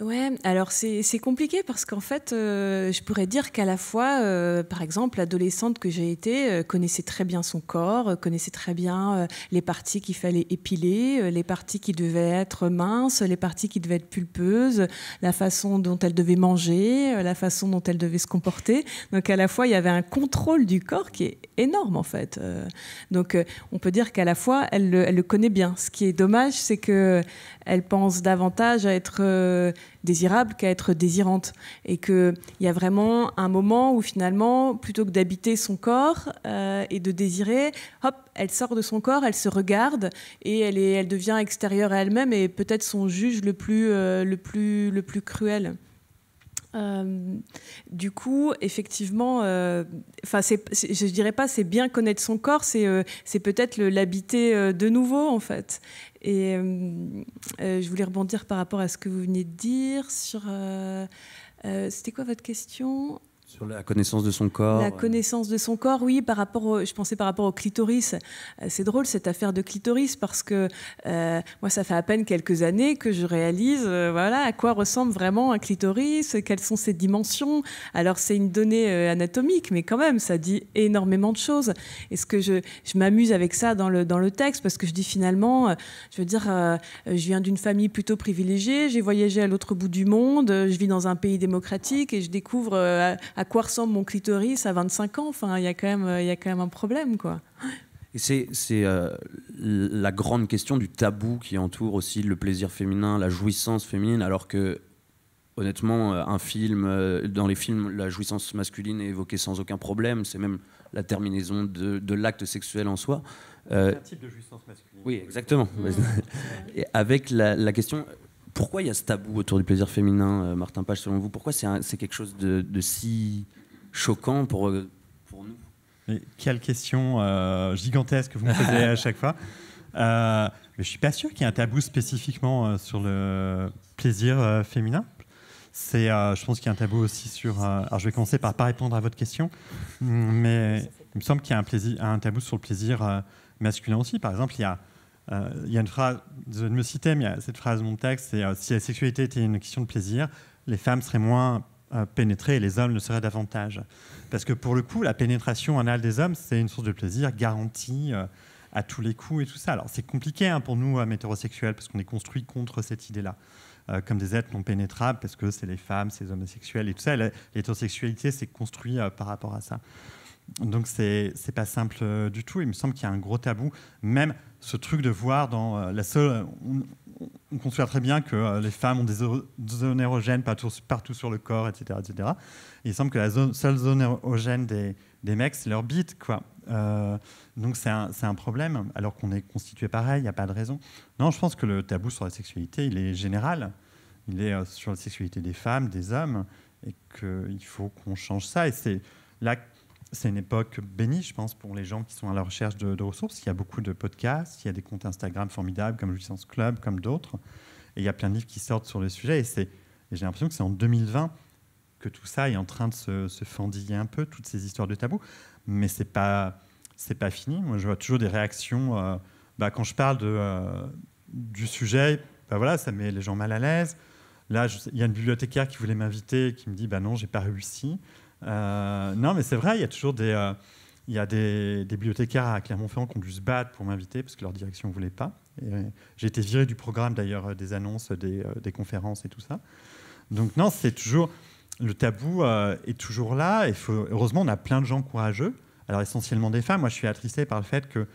Ouais, alors c'est compliqué parce qu'en fait, euh, je pourrais dire qu'à la fois, euh, par exemple, l'adolescente que j'ai été euh, connaissait très bien son corps, connaissait très bien les parties qu'il fallait épiler, les parties qui devaient être minces, les parties qui devaient être pulpeuses, la façon dont elle devait manger, la façon dont elle devait se comporter. Donc à la fois, il y avait un contrôle du corps qui est énorme en fait. donc on peut dire qu'à la fois, elle le, elle le, connaît bien. Ce qui est dommage, c'est que elle pense davantage à être euh, désirable qu'à être désirante. Et qu'il y a vraiment un moment où finalement, plutôt que d'habiter son corps euh, et de désirer, hop, elle sort de son corps, elle se regarde et elle, devient extérieure à elle-même et peut-être son juge le plus, euh, le plus, le plus cruel. du coup, effectivement, enfin, ne je dirais pas c'est bien connaître son corps, c'est peut-être l'habiter de nouveau en fait. Et euh, euh, je voulais rebondir par rapport à ce que vous venez de dire sur... Euh, c'était quoi votre question sur la connaissance de son corps. La euh. connaissance de son corps, oui. Par rapport, je pensais par rapport au clitoris. Euh, c'est drôle cette affaire de clitoris parce que euh, moi, ça fait à peine quelques années que je réalise, voilà, à quoi ressemble vraiment un clitoris, quelles sont ses dimensions. Alors c'est une donnée anatomique, mais quand même, ça dit énormément de choses. Et ce que je, je m'amuse avec ça dans le dans le texte parce que je dis finalement, je veux dire, je viens d'une famille plutôt privilégiée, j'ai voyagé à l'autre bout du monde, je vis dans un pays démocratique et je découvre à quoi ressemble mon clitoris à 25 ans. Enfin, il y, a quand même, il y a quand même un problème, quoi. C'est euh, la grande question du tabou qui entoure aussi le plaisir féminin, la jouissance féminine, alors que honnêtement, euh, un film, euh, dans les films, la jouissance masculine est évoquée sans aucun problème. C'est même la terminaison de, l'acte sexuel en soi. C'est un type de jouissance masculine. Oui, exactement. Et avec la, la, question, pourquoi il y a ce tabou autour du plaisir féminin, euh, Martin Page, selon vous Pourquoi c'est quelque chose de, si choquant pour, euh, nous Quelle question euh, gigantesque que vous me posez à chaque fois. Euh, mais je suis pas sûr qu'il y ait un tabou spécifiquement sur le plaisir féminin. C'est, je pense qu'il y a un tabou aussi sur. alors, je vais commencer par pas répondre à votre question, mais il me semble qu'il y a un, plaisir, un tabou sur le plaisir masculin aussi. Par exemple, il y a euh, il y a une phrase, désolé de me citer, mais il y a cette phrase de mon texte, c'est euh, si la sexualité était une question de plaisir, les femmes seraient moins euh, pénétrées et les hommes le seraient davantage. Parce que pour le coup, la pénétration anale des hommes, c'est une source de plaisir garantie à tous les coups et tout ça. Alors c'est compliqué hein, pour nous, hommes hétérosexuels, parce qu'on est construit contre cette idée-là, comme des êtres non pénétrables, parce que c'est les femmes, c'est les homosexuels et tout ça. L'hétérosexualité, c'est construit par rapport à ça. Donc c'est pas simple du tout. Il me semble qu'il y a un gros tabou, même ce truc de voir dans euh, la seule. On, constate considère très bien que euh, les femmes ont des zones érogènes partout, partout sur le corps, etc., etc. il semble que la seule zone érogène des, mecs, c'est leur bite, quoi. Euh, donc c'est un, problème, alors qu'on est constitué pareil, il n'y a pas de raison. Non, je pense que le tabou sur la sexualité, il est général. Il est sur la sexualité des femmes, des hommes, et qu'il faut qu'on change ça. Et c'est là c'est une époque bénie, je pense, pour les gens qui sont à la recherche de, ressources. Il y a beaucoup de podcasts, il y a des comptes Instagram formidables comme Jouissance Club, comme d'autres. Et il y a plein de livres qui sortent sur le sujet. Et, j'ai l'impression que c'est en 2020 que tout ça est en train de se, fendiller un peu, toutes ces histoires de tabou. Mais c'est pas, c'est pas fini. Moi, je vois toujours des réactions. Euh, bah, quand je parle de, euh, du sujet, bah, voilà, ça met les gens mal à l'aise. Là, il y a une bibliothécaire qui voulait m'inviter, qui me dit bah non, j'ai pas réussi. Euh, non, mais c'est vrai, il y a toujours des, euh, il y a des, bibliothécaires à Clermont-Ferrand qui ont dû se battre pour m'inviter parce que leur direction ne voulait pas. Euh, j'ai été viré du programme d'ailleurs des annonces, des, conférences et tout ça. Donc non, c'est toujours le tabou est toujours là. Et heureusement, on a plein de gens courageux. Alors essentiellement des femmes. Moi, je suis attristé par le fait que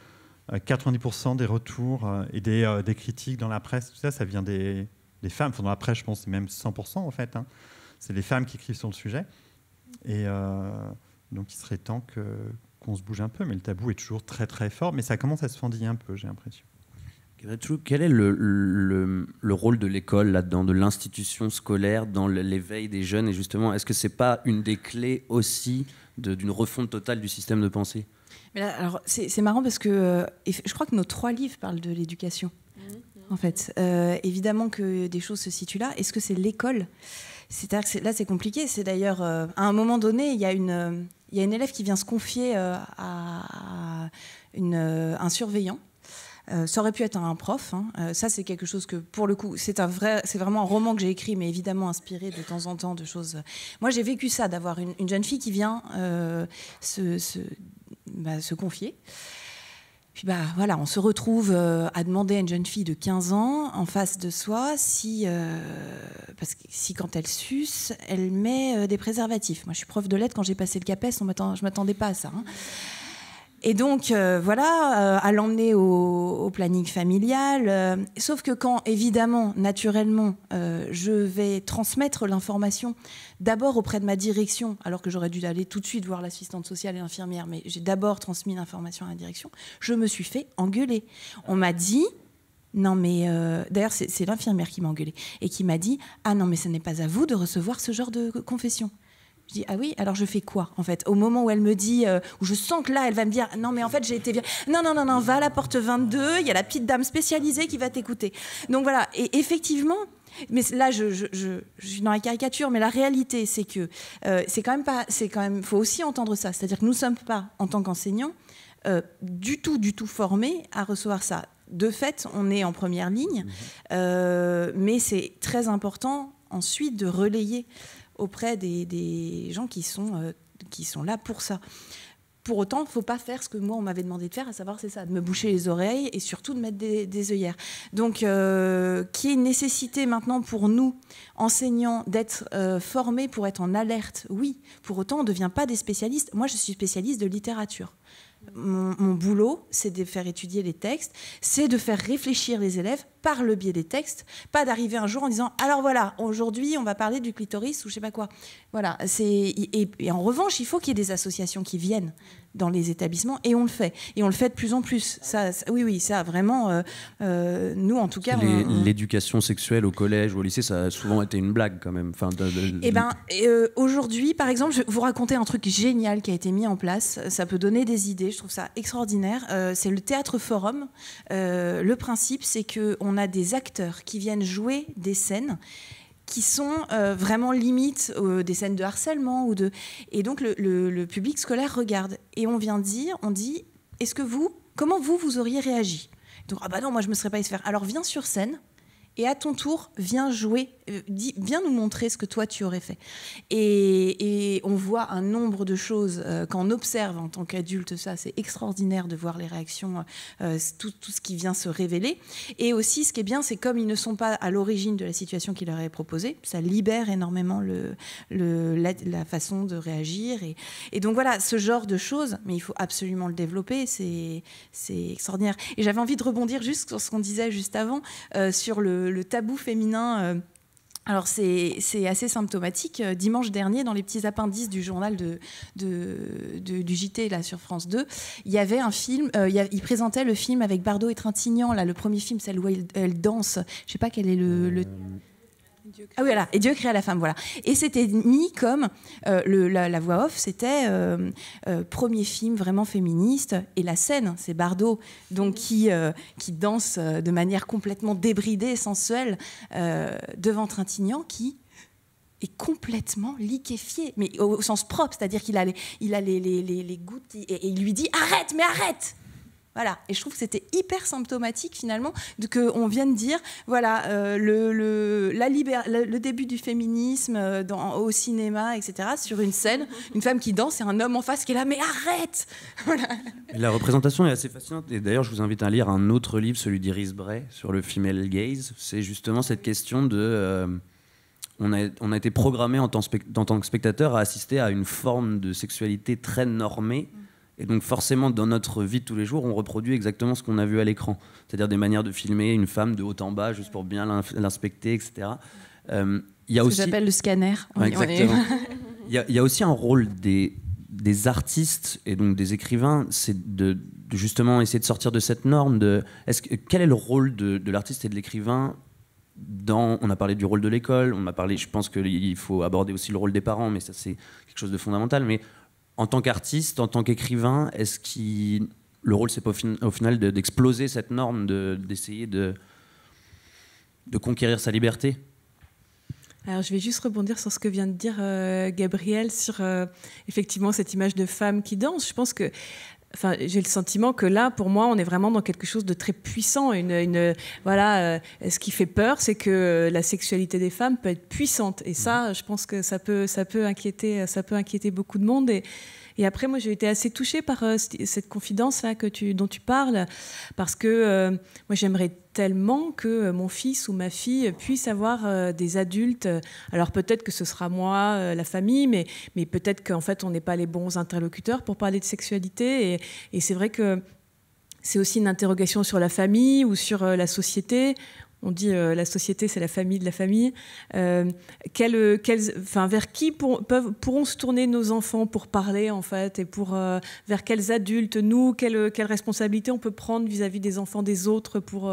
90% des retours et des, critiques dans la presse, tout ça, ça vient des, femmes. Enfin, dans la presse, je pense, c'est même 100% en fait. Hein. C'est les femmes qui écrivent sur le sujet. Et euh, donc il serait temps que, qu'on se bouge un peu, mais le tabou est toujours très très fort, mais ça commence à se fendiller un peu, j'ai l'impression. Quel est le, rôle de l'école là-dedans, de l'institution scolaire dans l'éveil des jeunes Et justement, est-ce que ce n'est pas une des clés aussi d'une refonte totale du système de pensée alors, c'est, marrant parce que euh, je crois que nos trois livres parlent de l'éducation, mmh, mmh. en fait. Euh, évidemment que des choses se situent là. Est-ce que c'est l'école c'est-à-dire que là, c'est compliqué. C'est d'ailleurs, euh, à un moment donné, il y a une, euh, une élève qui vient se confier euh, à un surveillant. ça aurait pu être un prof. Hein. ça, c'est quelque chose que, pour le coup, c'est vrai, vraiment un roman que j'ai écrit, mais évidemment inspiré de temps en temps de choses. Moi, j'ai vécu ça, d'avoir une, jeune fille qui vient bah, se confier. Puis bah voilà, on se retrouve euh, à demander à une jeune fille de 15 ans en face de soi si, euh, parce que si quand elle suce, elle met euh, des préservatifs. Moi, je suis prof de lettres. Quand j'ai passé le CAPES, on je m'attendais pas à ça. Hein. Et donc, euh, voilà, euh, à l'emmener au, planning familial. Euh, sauf que quand, évidemment, naturellement, je vais transmettre l'information d'abord auprès de ma direction, alors que j'aurais dû aller tout de suite voir l'assistante sociale et l'infirmière, mais j'ai d'abord transmis l'information à la direction, je me suis fait engueuler. On m'a dit, non, mais d'ailleurs, c'est l'infirmière qui m'a engueulé et qui m'a dit Ah non, mais ce n'est pas à vous de recevoir ce genre de confession. Je dis, ah oui, alors je fais quoi en fait Au moment où elle me dit, euh, où je sens que là, elle va me dire, non mais en fait j'ai été bien. Non, non, non, non, va à la porte 22, il y a la petite dame spécialisée qui va t'écouter. Donc voilà, et effectivement, mais là, je, suis dans la caricature, mais la réalité, c'est que euh, c'est quand même pas, c'est quand même, faut aussi entendre ça. C'est-à-dire que nous ne sommes pas, en tant qu'enseignants, euh, du tout, du tout formés à recevoir ça. De fait, on est en première ligne, mmh mais c'est très important ensuite de relayer auprès des, gens euh, qui sont, là pour ça. Pour autant, il ne faut pas faire ce que moi, on m'avait demandé de faire, à savoir, c'est ça, de me boucher les oreilles et surtout de mettre des, œillères. Donc, euh, qui est une nécessité maintenant pour nous, enseignants, d'être euh, formés pour être en alerte, oui. Pour autant, on ne devient pas des spécialistes. Moi, je suis spécialiste de littérature. Mon, boulot, c'est de faire étudier les textes, c'est de faire réfléchir les élèves par le biais des textes, pas d'arriver un jour en disant alors voilà, aujourd'hui on va parler du clitoris ou je sais pas quoi. Voilà, c'est et en revanche, il faut qu'il y ait des associations qui viennent dans les établissements et on le fait. Et on le fait de plus en plus. Ça, oui, oui, ça, vraiment, euh, euh, nous en tout cas. L'éducation sexuelle au collège ou au lycée, ça a souvent été une blague quand même. Enfin, et eh ben, euh, aujourd'hui, par exemple, je vais vous raconter un truc génial qui a été mis en place. Ça peut donner des idées, je trouve ça extraordinaire. c'est le théâtre forum. le principe, c'est qu'on a des acteurs qui viennent jouer des scènes qui sont euh, vraiment limites euh, des scènes de harcèlement ou de et donc le, public scolaire regarde et on vient dire on dit est-ce que vous comment vous vous auriez réagi donc ah bah non moi je me serais pas laissé faire alors viens sur scène et à ton tour viens jouer euh, dis, viens nous montrer ce que toi tu aurais fait. Et, on voit un nombre de choses euh, qu'on observe en tant qu'adulte, ça c'est extraordinaire de voir les réactions, euh, tout, ce qui vient se révéler. Et aussi ce qui est bien, c'est comme ils ne sont pas à l'origine de la situation qui leur est proposée, ça libère énormément la, façon de réagir. Et, donc voilà, ce genre de choses, mais il faut absolument le développer, c'est extraordinaire. Et j'avais envie de rebondir juste sur ce qu'on disait juste avant, sur le tabou féminin. Alors c'est assez symptomatique. Euh, dimanche dernier, dans les petits appendices du journal de, de, du JT sur France 2, il y avait un film. Euh, il, présentait le film avec Bardot et Trintignant, là le premier film, celle où elle, euh, elle danse. Je sais pas quel est le ah oui, voilà. Et Dieu créa la femme, voilà. Et c'était ni comme euh, la, voix off, c'était euh, euh, premier film vraiment féministe et la scène, c'est Bardot, donc mm-hmm. qui qui danse de manière complètement débridée, sensuelle devant Trintignant, qui est complètement liquéfié, mais au, sens propre, c'est-à-dire qu'il a les, il a les, gouttes et il lui dit arrête, mais arrête. Et je trouve que c'était hyper symptomatique finalement de qu'on vienne dire, voilà, euh, le, début du féminisme euh, au cinéma, etc., sur une scène, une femme qui danse et un homme en face qui est là, mais arrête La représentation est assez fascinante. Et d'ailleurs, je vous invite à lire un autre livre, celui d'Iris Bray, sur le female gaze. C'est justement cette question de... Euh, on, a, été programmé en, en tant que spectateur à assister à une forme de sexualité très normée. Et donc forcément, dans notre vie de tous les jours, on reproduit exactement ce qu'on a vu à l'écran. C'est-à-dire des manières de filmer une femme de haut en bas, juste pour bien l'inspecter, etc. Euh, y a ce aussi... que j'appelle le scanner. exactement. Il y, a aussi un rôle des, des artistes et donc des écrivains, c'est de, justement essayer de sortir de cette norme. De, est-ce que, quel est le rôle de, de l'artiste et de l'écrivain dans, on a parlé du rôle de l'école, on a parlé, je pense qu'il faut aborder aussi le rôle des parents, mais ça c'est quelque chose de fondamental. Mais en tant qu'artiste, en tant qu'écrivain, est-ce que le rôle, c'est pas au, final d'exploser cette norme, d'essayer de, conquérir sa liberté alors, je vais juste rebondir sur ce que vient de dire euh, Gabriel sur euh, effectivement cette image de femme qui danse. Je pense que Enfin, j'ai le sentiment que là, pour moi, on est vraiment dans quelque chose de très puissant. Une, voilà, euh, ce qui fait peur, c'est que euh, la sexualité des femmes peut être puissante. Et ça, mhm. je pense que ça peut, ça peut inquiéter, ça peut inquiéter beaucoup de monde. Et, et après, moi, j'ai été assez touchée par euh, cette confidence là que tu, dont tu parles, parce que moi, j'aimerais tellement que euh, mon fils ou ma fille puisse avoir euh, des adultes. Alors peut-être que ce sera moi, euh, la famille, mais, mais peut-être qu'en fait on n'est pas les bons interlocuteurs pour parler de sexualité. Et, et c'est vrai que c'est aussi une interrogation sur la famille ou sur la société on dit euh, la société, c'est la famille de la famille. Euh, euh vers qui pourront se tourner nos enfants pour parler, en fait, et pour, euh, vers quels adultes, nous, quelles quelle responsabilités on peut prendre vis-à-vis des enfants des autres pour,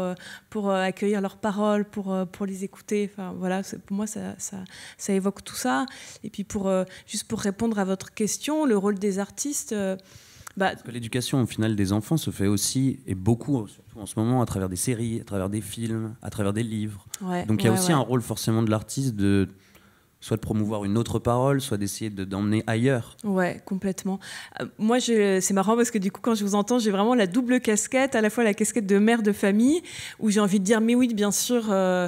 pour accueillir leurs paroles, pour, pour les écouter. Enfin, voilà, pour moi, ça, ça, évoque tout ça. Et puis, pour, juste pour répondre à votre question, le rôle des artistes. Bah, Parce que l'éducation au final des enfants se fait aussi, et beaucoup, surtout en ce moment, à travers des séries, à travers des films, à travers des livres. Donc il y a aussi un rôle forcément de l'artiste de soit de promouvoir une autre parole, soit d'essayer d'emmener ailleurs. Ouais, complètement. Euh, moi, c'est marrant parce que du coup, quand je vous entends, j'ai vraiment la double casquette, à la fois la casquette de mère de famille, où j'ai envie de dire, mais oui, bien sûr, euh,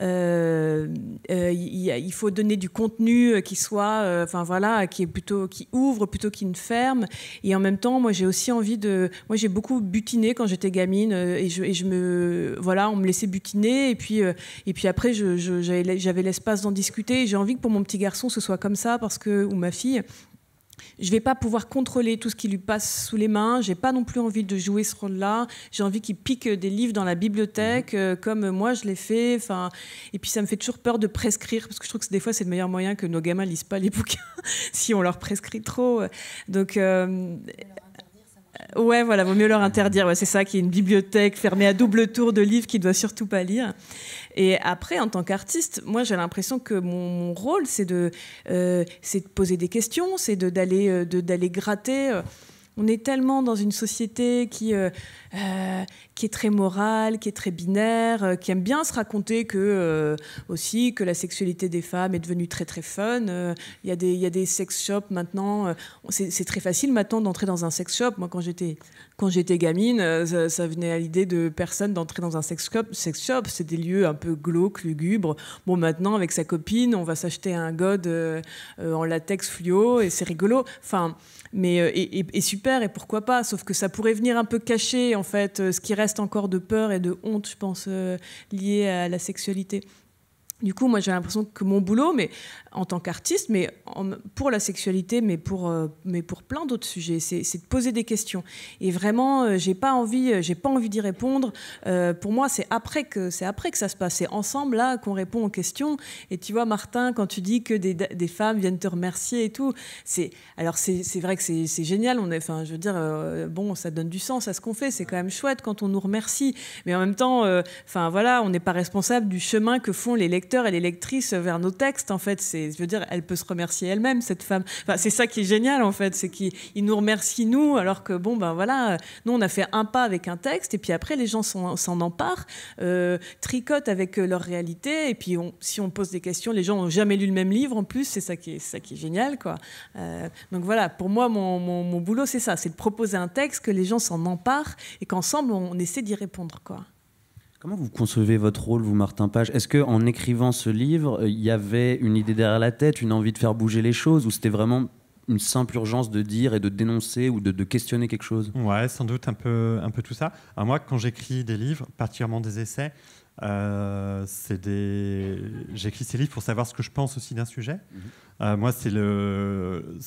euh, il faut donner du contenu qui soit, enfin voilà, qui est plutôt, qui ouvre plutôt qu'il ne ferme. Et en même temps, moi, j'ai aussi envie de, moi, j'ai beaucoup butiné quand j'étais gamine, et je, me, voilà, on me laissait butiner, et puis, et puis après, j'avais l'espace d'en discuter, j'ai envie pour mon petit garçon ce soit comme ça parce que ou ma fille je ne vais pas pouvoir contrôler tout ce qui lui passe sous les mains. je n'ai pas non plus envie de jouer ce rôle-là. J'ai envie qu'il pique des livres dans la bibliothèque, mhm. euh, comme moi je l'ai fait. Enfin, et puis ça me fait toujours peur de prescrire parce que je trouve que des fois c'est le meilleur moyen que nos gamins lisent pas les bouquins si on leur prescrit trop. Donc euh, Ouais, voilà, vaut mieux leur interdire. c'est ça, qui est une bibliothèque fermée à double tour de livres qu'il doit surtout pas lire. Et après, en tant qu'artiste, moi, j'ai l'impression que mon, rôle, c'est de, euh, de poser des questions, c'est d'aller euh, d'aller gratter. Euh, on est tellement dans une société qui, euh, euh, qui est très morale, qui est très binaire, euh, qui aime bien se raconter que aussi que la sexualité des femmes est devenue très très fun. Il y, a des, des sex shops maintenant. c'est très facile maintenant d'entrer dans un sex shop. Moi, quand j'étais quand j'étais gamine, ça, venait à l'idée de personne d'entrer dans un sex shop. Sex shop, c'est des lieux un peu glauques, lugubres. Bon, maintenant avec sa copine, on va s'acheter un god en latex fluo et c'est rigolo. Enfin mais euh, et, super et pourquoi pas sauf que ça pourrait venir un peu cacher en fait euh, ce qui reste encore de peur et de honte je pense euh, lié à la sexualité du coup, moi, j'ai l'impression que mon boulot, mais en tant qu'artiste, mais pour la sexualité, mais pour, euh, mais pour plein d'autres sujets, c'est de poser des questions. Et vraiment, euh, j'ai pas envie, euh, j'ai pas envie d'y répondre. pour moi, c'est après que c'est après que ça se passe. C'est ensemble là qu'on répond aux questions. Et tu vois, Martin, quand tu dis que des, des femmes viennent te remercier et tout, c'est alors c'est vrai que c'est génial. On est, enfin, je veux dire, bon, ça donne du sens à ce qu'on fait. C'est quand même chouette quand on nous remercie. Mais en même temps, enfin voilà, on n'est pas responsable du chemin que font les lecteurs elle et les vers nos textes. En fait, c'est, je veux dire, elle peut se remercier elle-même, cette femme. Enfin, c'est ça qui est génial, en fait, c'est qu'il nous remercie, nous, alors que, bon, ben voilà, nous, on a fait un pas avec un texte, et puis après, les gens s'en emparent, euh, tricotent avec leur réalité, et puis si on pose des questions, les gens n'ont jamais lu le même livre, en plus, c'est ça qui est, ça qui est génial, quoi. Euh, donc voilà, pour moi, mon, mon, boulot, c'est ça, c'est de proposer un texte, que les gens s'en emparent, et qu'ensemble, on essaie d'y répondre, quoi. Comment vous concevez votre rôle, vous, Martin Page Est-ce qu'en écrivant ce livre, euh, il y avait une idée derrière la tête, une envie de faire bouger les choses, ou c'était vraiment une simple urgence de dire et de dénoncer ou de, questionner quelque chose Ouais, sans doute un peu, un peu tout ça. moi, quand j'écris des livres, particulièrement des essais, euh, des... j'écris ces livres pour savoir ce que je pense aussi d'un sujet. Mmh. Euh, moi, c'est le,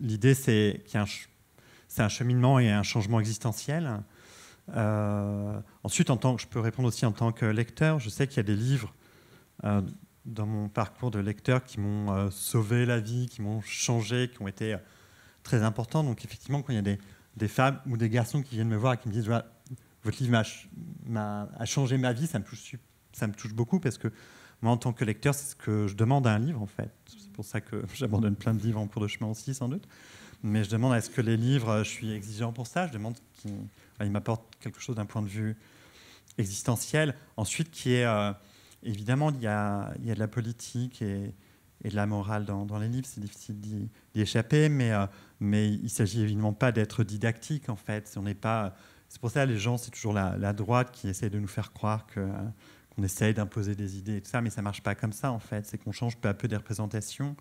l'idée, c'est qu'il y a c'est un cheminement et un changement existentiel. Euh, ensuite, en tant que, je peux répondre aussi en tant que lecteur. Je sais qu'il y a des livres euh, dans mon parcours de lecteur qui m'ont euh, sauvé la vie, qui m'ont changé, qui ont été très importants. Donc, effectivement, quand il y a des, des, femmes ou des garçons qui viennent me voir et qui me disent voilà, Votre livre a changé ma vie, ça me, touche, ça me touche beaucoup parce que moi, en tant que lecteur, c'est ce que je demande à un livre, en fait. C'est pour ça que j'abandonne plein de livres en cours de chemin aussi, sans doute. Mais je demande est-ce que les livres, je suis exigeant pour ça, je demande qu'ils ah, il m'apporte quelque chose d'un point de vue existentiel. Ensuite, qui est euh, évidemment, il y, a, il de la politique et, de la morale dans, les livres, c'est difficile d'y échapper, mais, euh, mais il ne s'agit évidemment pas d'être didactique en fait. on n'est pas, c'est pour ça les gens, c'est toujours la, droite qui essaie de nous faire croire euh, qu'on essaye d'imposer des idées et tout ça, mais ça marche pas comme ça en fait. C'est qu'on change peu à peu des représentations.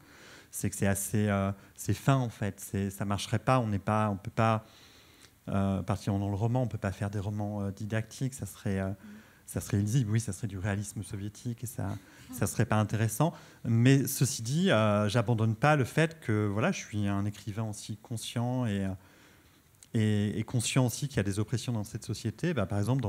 C'est que c'est assez, c'est fin en fait. Ça marcherait pas. On n'est pas, on peut pas euh, dans le roman. On ne peut pas faire des romans euh, didactiques, ça serait, euh, ça illisible, oui, ça serait du réalisme soviétique et ça ne serait pas intéressant. Mais ceci dit, euh, j'abandonne pas le fait que voilà, je suis un écrivain aussi conscient et, conscient aussi qu'il y a des oppressions dans cette société. Bah, par exemple,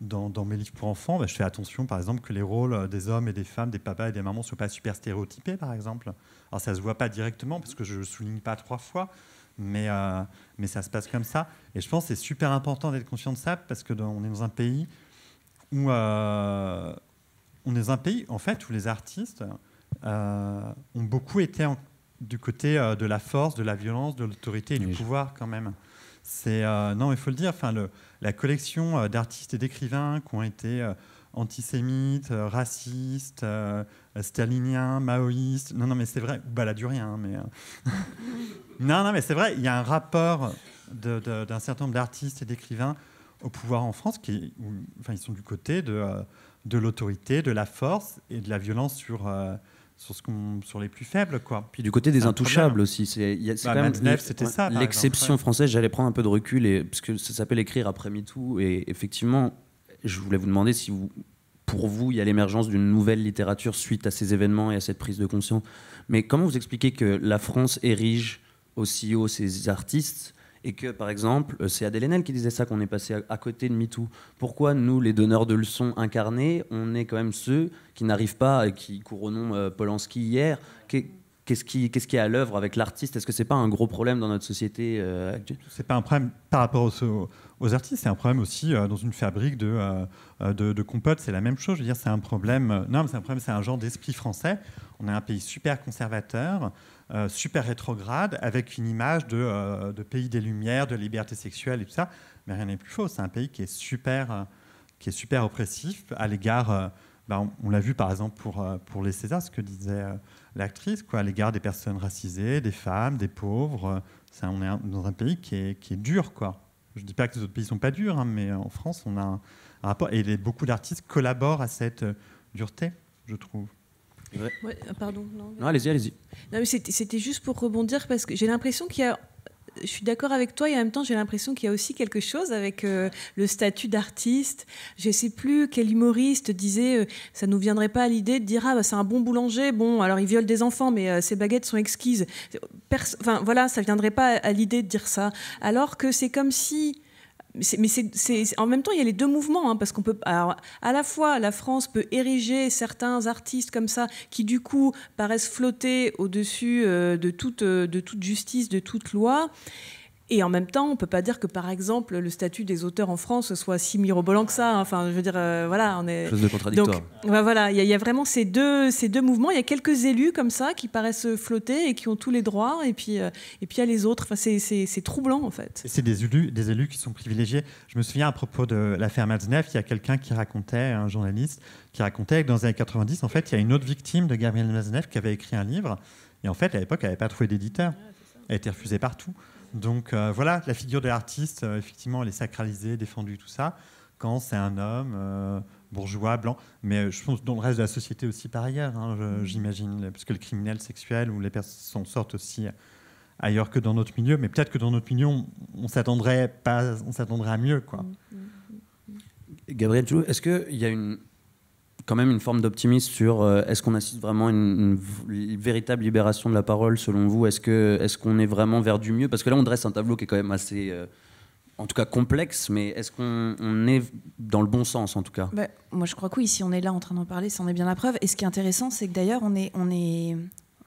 dans, mes livres pour enfants, bah, je fais attention, par exemple, que les rôles des hommes et des femmes, des papas et des mamans ne soient pas super stéréotypés, par exemple. Alors ça se voit pas directement parce que je ne souligne pas trois fois, mais, euh, mais ça se passe comme ça. Et je pense que c'est super important d'être conscient de ça parce que on est dans un pays où euh, on est dans un pays en fait où les artistes euh, ont beaucoup été du côté de la force, de la violence, de l'autorité et du pouvoir quand même. C'est non, il faut le dire. Enfin, la collection d'artistes et d'écrivains qui ont été antisémites, euh, racistes, euh, stalinien, maoïste Non, non, mais c'est vrai, ou baladurien rien, hein, mais, euh. non, non, mais c'est vrai, il y a un rapport d'un certain nombre d'artistes et d'écrivains au pouvoir en France, qui, enfin, ils sont du côté de, l'autorité, de la force et de la violence sur, sur, les plus faibles. Quoi. Puis du côté des intouchables aussi. C'est bah, c'était ça. L'exception française, j'allais prendre un peu de recul, et, parce que ça s'appelle écrire après tout et effectivement, je voulais vous demander si vous, pour vous, il y a l'émergence d'une nouvelle littérature suite à ces événements et à cette prise de conscience. Mais comment vous expliquez que la France érige aussi haut ses artistes et que, par exemple, euh, c'est Adèle Haenel qui disait ça, qu'on est passé à, côté de MeToo. Pourquoi nous, les donneurs de leçons incarnés, on est quand même ceux qui n'arrivent pas, et qui couronnons euh, Polanski hier Qu'est-ce qui, est à l'œuvre avec l'artiste Est-ce que c'est pas un gros problème dans notre société euh, actuelle C'est pas un problème par rapport aux, artistes, c'est un problème aussi euh, dans une fabrique euh, euh, de, compotes. C'est la même chose. Je veux dire, c'est un problème. non, c'est un problème. C'est un genre d'esprit français. On est un pays super conservateur. super rétrograde, avec une image de, pays des Lumières, de liberté sexuelle et tout ça. Mais rien n'est plus faux. C'est un pays qui est super, qui est super oppressif à l'égard. Bah, on, l'a vu par exemple pour, pour les Césars, ce que disait l'actrice quoi, à l'égard des personnes racisées, des femmes, des pauvres. Ça, on est dans un pays qui est, qui est dur. Quoi. Je ne dis pas que les autres pays ne sont pas durs, hein, mais en France, on a un, rapport. Et beaucoup d'artistes collaborent à cette euh, dureté, je trouve. Ah, pardon. Non, allez-y, allez-y. c'était juste pour rebondir parce que j'ai l'impression qu'il y a je suis d'accord avec toi et en même temps j'ai l'impression qu'il y a aussi quelque chose avec euh, le statut d'artiste. Je ne sais plus quel humoriste disait euh, ça nous viendrait pas à l'idée de dire ah bah, c'est un bon boulanger, bon alors il viole des enfants mais euh, ses baguettes sont exquises. Enfin voilà, ça ne viendrait pas à l'idée de dire ça. Alors que c'est comme si mais en même temps il y a les deux mouvements hein, parce qu'on peut à la fois la France peut ériger certains artistes comme ça qui du coup paraissent flotter au-dessus euh, de toute euh, de toute justice de toute loi et en même temps, on ne peut pas dire que, par exemple, le statut des auteurs en France soit si mirobolant que ça. Enfin, je veux dire, euh, voilà, on est. Chose contradictoire. voilà, il y, a vraiment ces deux, ces deux mouvements. Il y a quelques élus comme ça qui paraissent flotter et qui ont tous les droits. Et puis, euh, et puis il y a les autres. Enfin, c'est troublant, en fait. C'est des élus, des élus qui sont privilégiés. Je me souviens à propos de l'affaire Maznev, il y a quelqu'un qui racontait, un journaliste, qui racontait que dans les années 90, en fait, il y a une autre victime de Gabriel Maznev qui avait écrit un livre. Et en fait, à l'époque, elle n'avait pas trouvé d'éditeur. Elle était refusée partout. Donc euh, voilà, la figure de l'artiste, euh, effectivement, elle est sacralisée, défendue, tout ça, quand c'est un homme euh, bourgeois, blanc, mais je pense dans le reste de la société aussi par ailleurs, hein, mm. j'imagine, parce que le criminel sexuel ou les personnes sortent aussi ailleurs que dans notre milieu, mais peut-être que dans notre milieu, on, s'attendrait pas, on s'attendrait à mieux, quoi. Mm, mm, Gabriel est-ce qu'il y a une quand même une forme d'optimisme sur euh, est-ce qu'on assiste vraiment à une, véritable libération de la parole selon vous Est-ce qu'on est, qu'on est vraiment vers du mieux Parce que là, on dresse un tableau qui est quand même assez, euh, en tout cas complexe, mais est-ce qu'on est dans le bon sens en tout cas bah, Moi, je crois que oui, si on est là en train d'en parler, c'en est bien la preuve. Et ce qui est intéressant, c'est que d'ailleurs, on est, on est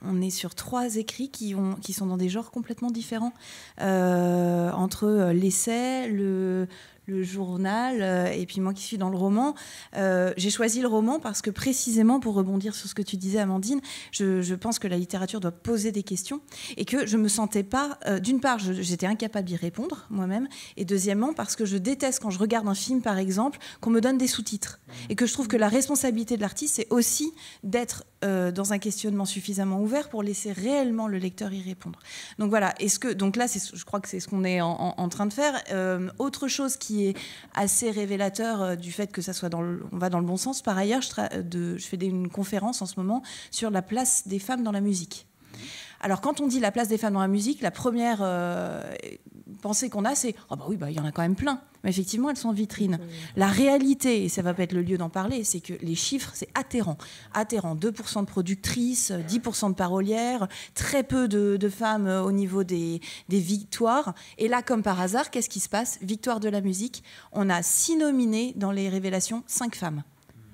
on est sur trois écrits qui, ont, qui sont dans des genres complètement différents. Euh, entre l'essai, le, le journal, euh, et puis moi qui suis dans le roman. Euh, j'ai choisi le roman parce que précisément, pour rebondir sur ce que tu disais, Amandine, je, pense que la littérature doit poser des questions et que je me sentais pas, euh, d'une part, j'étais incapable d'y répondre moi-même, et deuxièmement, parce que je déteste quand je regarde un film, par exemple, qu'on me donne des sous-titres et que je trouve que la responsabilité de l'artiste, c'est aussi d'être dans un questionnement suffisamment ouvert pour laisser réellement le lecteur y répondre. Donc voilà, est-ce que, donc là, je crois que c'est ce qu'on est en, en, train de faire. autre chose qui est assez révélateur euh, du fait que ça soit dans le, on va dans le bon sens. Par ailleurs, je, fais une conférence en ce moment sur la place des femmes dans la musique. Alors quand on dit la place des femmes dans la musique, la première euh, pensée qu'on a, c'est ah bah oui, bah il y en a quand même plein. Mais effectivement, elles sont en vitrine. Mmh. La réalité, et ça va pas être le lieu d'en parler, c'est que les chiffres, c'est atterrant. Atterrant. 2% de productrices, 10% euh, de parolières, très peu de, femmes euh, au niveau des, victoires. Et là, comme par hasard, qu'est-ce qui se passe Victoire de la musique, on a six nominées dans les révélations, cinq femmes.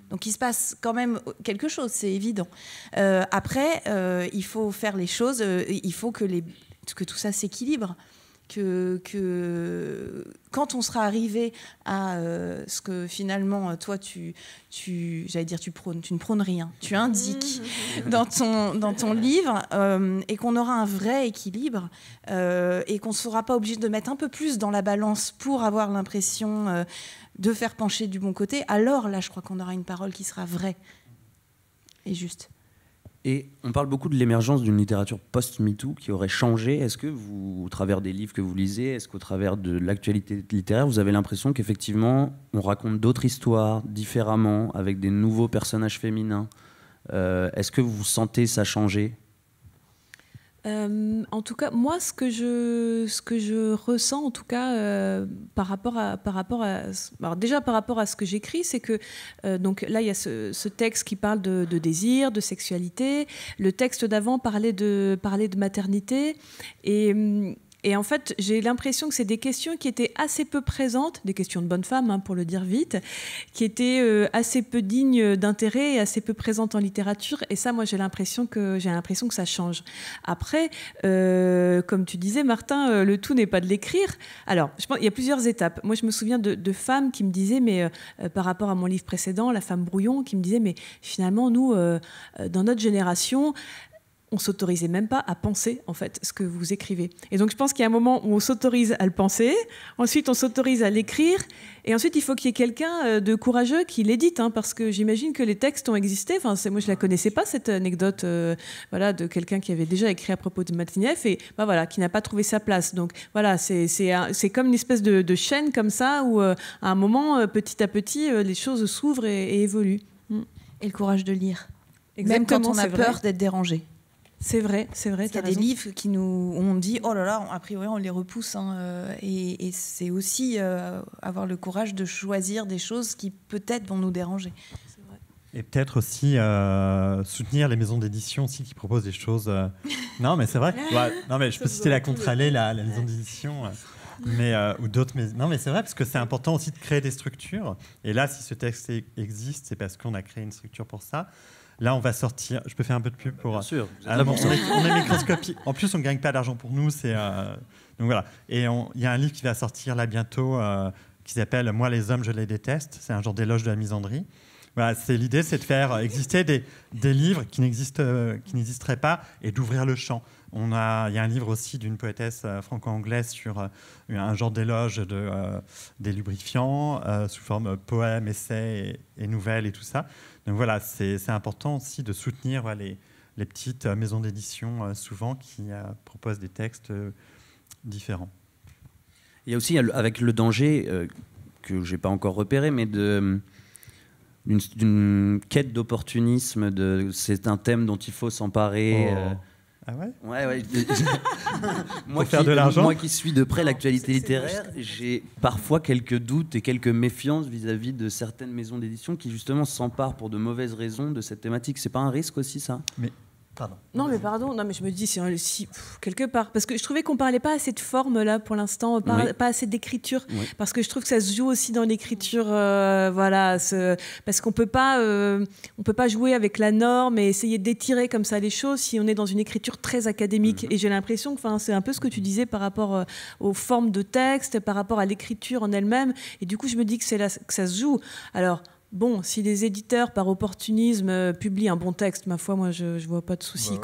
Donc il se passe quand même quelque chose, c'est évident. Euh, après, euh, il faut faire les choses, euh, il faut que, les, que tout ça s'équilibre. Que, que, quand on sera arrivé à ce que finalement toi tu, tu j'allais dire tu tu ne prônes rien tu indiques mhm. dans ton dans ton livre et qu'on aura un vrai équilibre et qu'on ne sera pas obligé de mettre un peu plus dans la balance pour avoir l'impression de faire pencher du bon côté, alors là, je crois qu'on aura une parole qui sera vraie et juste. Et on parle beaucoup de l'émergence d'une littérature post-MeToo qui aurait changé. Est-ce que vous, au travers des livres que vous lisez, est-ce qu'au travers de l'actualité littéraire, vous avez l'impression qu'effectivement, on raconte d'autres histoires différemment, avec des nouveaux personnages féminins euh, Est-ce que vous sentez ça changer euh, en tout cas, moi, ce que je, ce que je ressens, en tout cas, euh, par rapport à, par rapport à, déjà par rapport à ce que j'écris, c'est que euh, donc là, il y a ce, texte qui parle de, désir, de sexualité. Le texte d'avant parlait de, parlait de maternité et hum, et en fait, j'ai l'impression que c'est des questions qui étaient assez peu présentes, des questions de bonne femmes, hein, pour le dire vite, qui étaient euh, assez peu dignes d'intérêt et assez peu présentes en littérature. Et ça, moi, j'ai l'impression que j'ai l'impression que ça change. Après, euh, comme tu disais, Martin, euh, le tout n'est pas de l'écrire. Alors, je pense, il y a plusieurs étapes. Moi, je me souviens de, femmes qui me disaient, mais par rapport à mon livre précédent, La femme brouillon, qui me disait, mais finalement, nous, dans notre génération, on s'autorisait même pas à penser en fait ce que vous écrivez. Et donc je pense qu'il y a un moment où on s'autorise à le penser, ensuite on s'autorise à l'écrire, et ensuite il faut qu'il y ait quelqu'un euh, de courageux qui l'édite, hein, parce que j'imagine que les textes ont existé. Enfin, moi je la connaissais pas cette anecdote, euh, voilà, de quelqu'un qui avait déjà écrit à propos de Matineff et bah, voilà, qui n'a pas trouvé sa place. Donc voilà, c'est c'est comme une espèce de, chaîne comme ça où euh, à un moment, petit à petit, les choses s'ouvrent et, évoluent. Mm. Et le courage de lire, même quand on a peur d'être dérangé. C'est vrai, c'est vrai. Il y a des livres qui nous ont dit oh là là, a priori on les repousse hein, euh, et, c'est aussi euh, avoir le courage de choisir des choses qui peut-être vont nous déranger. Et peut-être aussi euh, soutenir les maisons d'édition aussi qui proposent des choses. non mais c'est vrai. non mais je peux citer la Contralée, la, maison d'édition. mais ou d'autres mais non mais c'est vrai parce que c'est important aussi de créer des structures et là si ce texte existe c'est parce qu'on a créé une structure pour ça Là, on va sortir. Je peux faire un peu de pub pour. Bien sûr. Euh, on est microscopique. En plus, on ne gagne pas d'argent pour nous. Euh, donc voilà. Et il y a un livre qui va sortir là bientôt euh, qui s'appelle Moi les hommes, je les déteste. C'est un genre d'éloge de la misandrie. Voilà, l'idée, c'est de faire exister des livres qui n'existeraient pas et d'ouvrir le champ. On a, il y a un livre aussi d'une poétesse euh, franco-anglaise sur euh, un genre d'éloge de, euh, des lubrifiants sous forme poème, essai et, et, nouvelles et tout ça. Donc voilà, c'est important aussi de soutenir les, petites maisons d'édition souvent qui proposent des textes différents. Il y a aussi avec le danger que que n'ai pas encore repéré, mais de d'une quête d'opportunisme. C'est un thème dont il faut s'emparer. Oh. Ah ouais Ouais, moi, faire qui, de l'argent moi qui suis de près l'actualité littéraire, j'ai parfois quelques doutes et quelques méfiances vis-à-vis de certaines maisons d'édition qui justement s'emparent pour de mauvaises raisons de cette thématique. C'est pas un risque aussi ça Mais non, mais pardon. Non, mais je me dis, si, hein, quelque part. Parce que je trouvais qu'on parlait pas assez de forme, là, pour l'instant, pas, assez d'écriture. Parce que je trouve que ça se joue aussi dans l'écriture. Euh, voilà. parce qu'on peut pas, euh, on peut pas jouer avec la norme et essayer d'étirer comme ça les choses si on est dans une écriture très académique. Mhm. Et j'ai l'impression que c'est un peu ce que tu disais par rapport euh, aux formes de texte, par rapport à l'écriture en elle-même. Et du coup, je me dis que, là, que ça se joue. Alors, Bon, si les éditeurs, par opportunisme, euh, publient un bon texte, ma foi, moi, je ne vois pas de souci.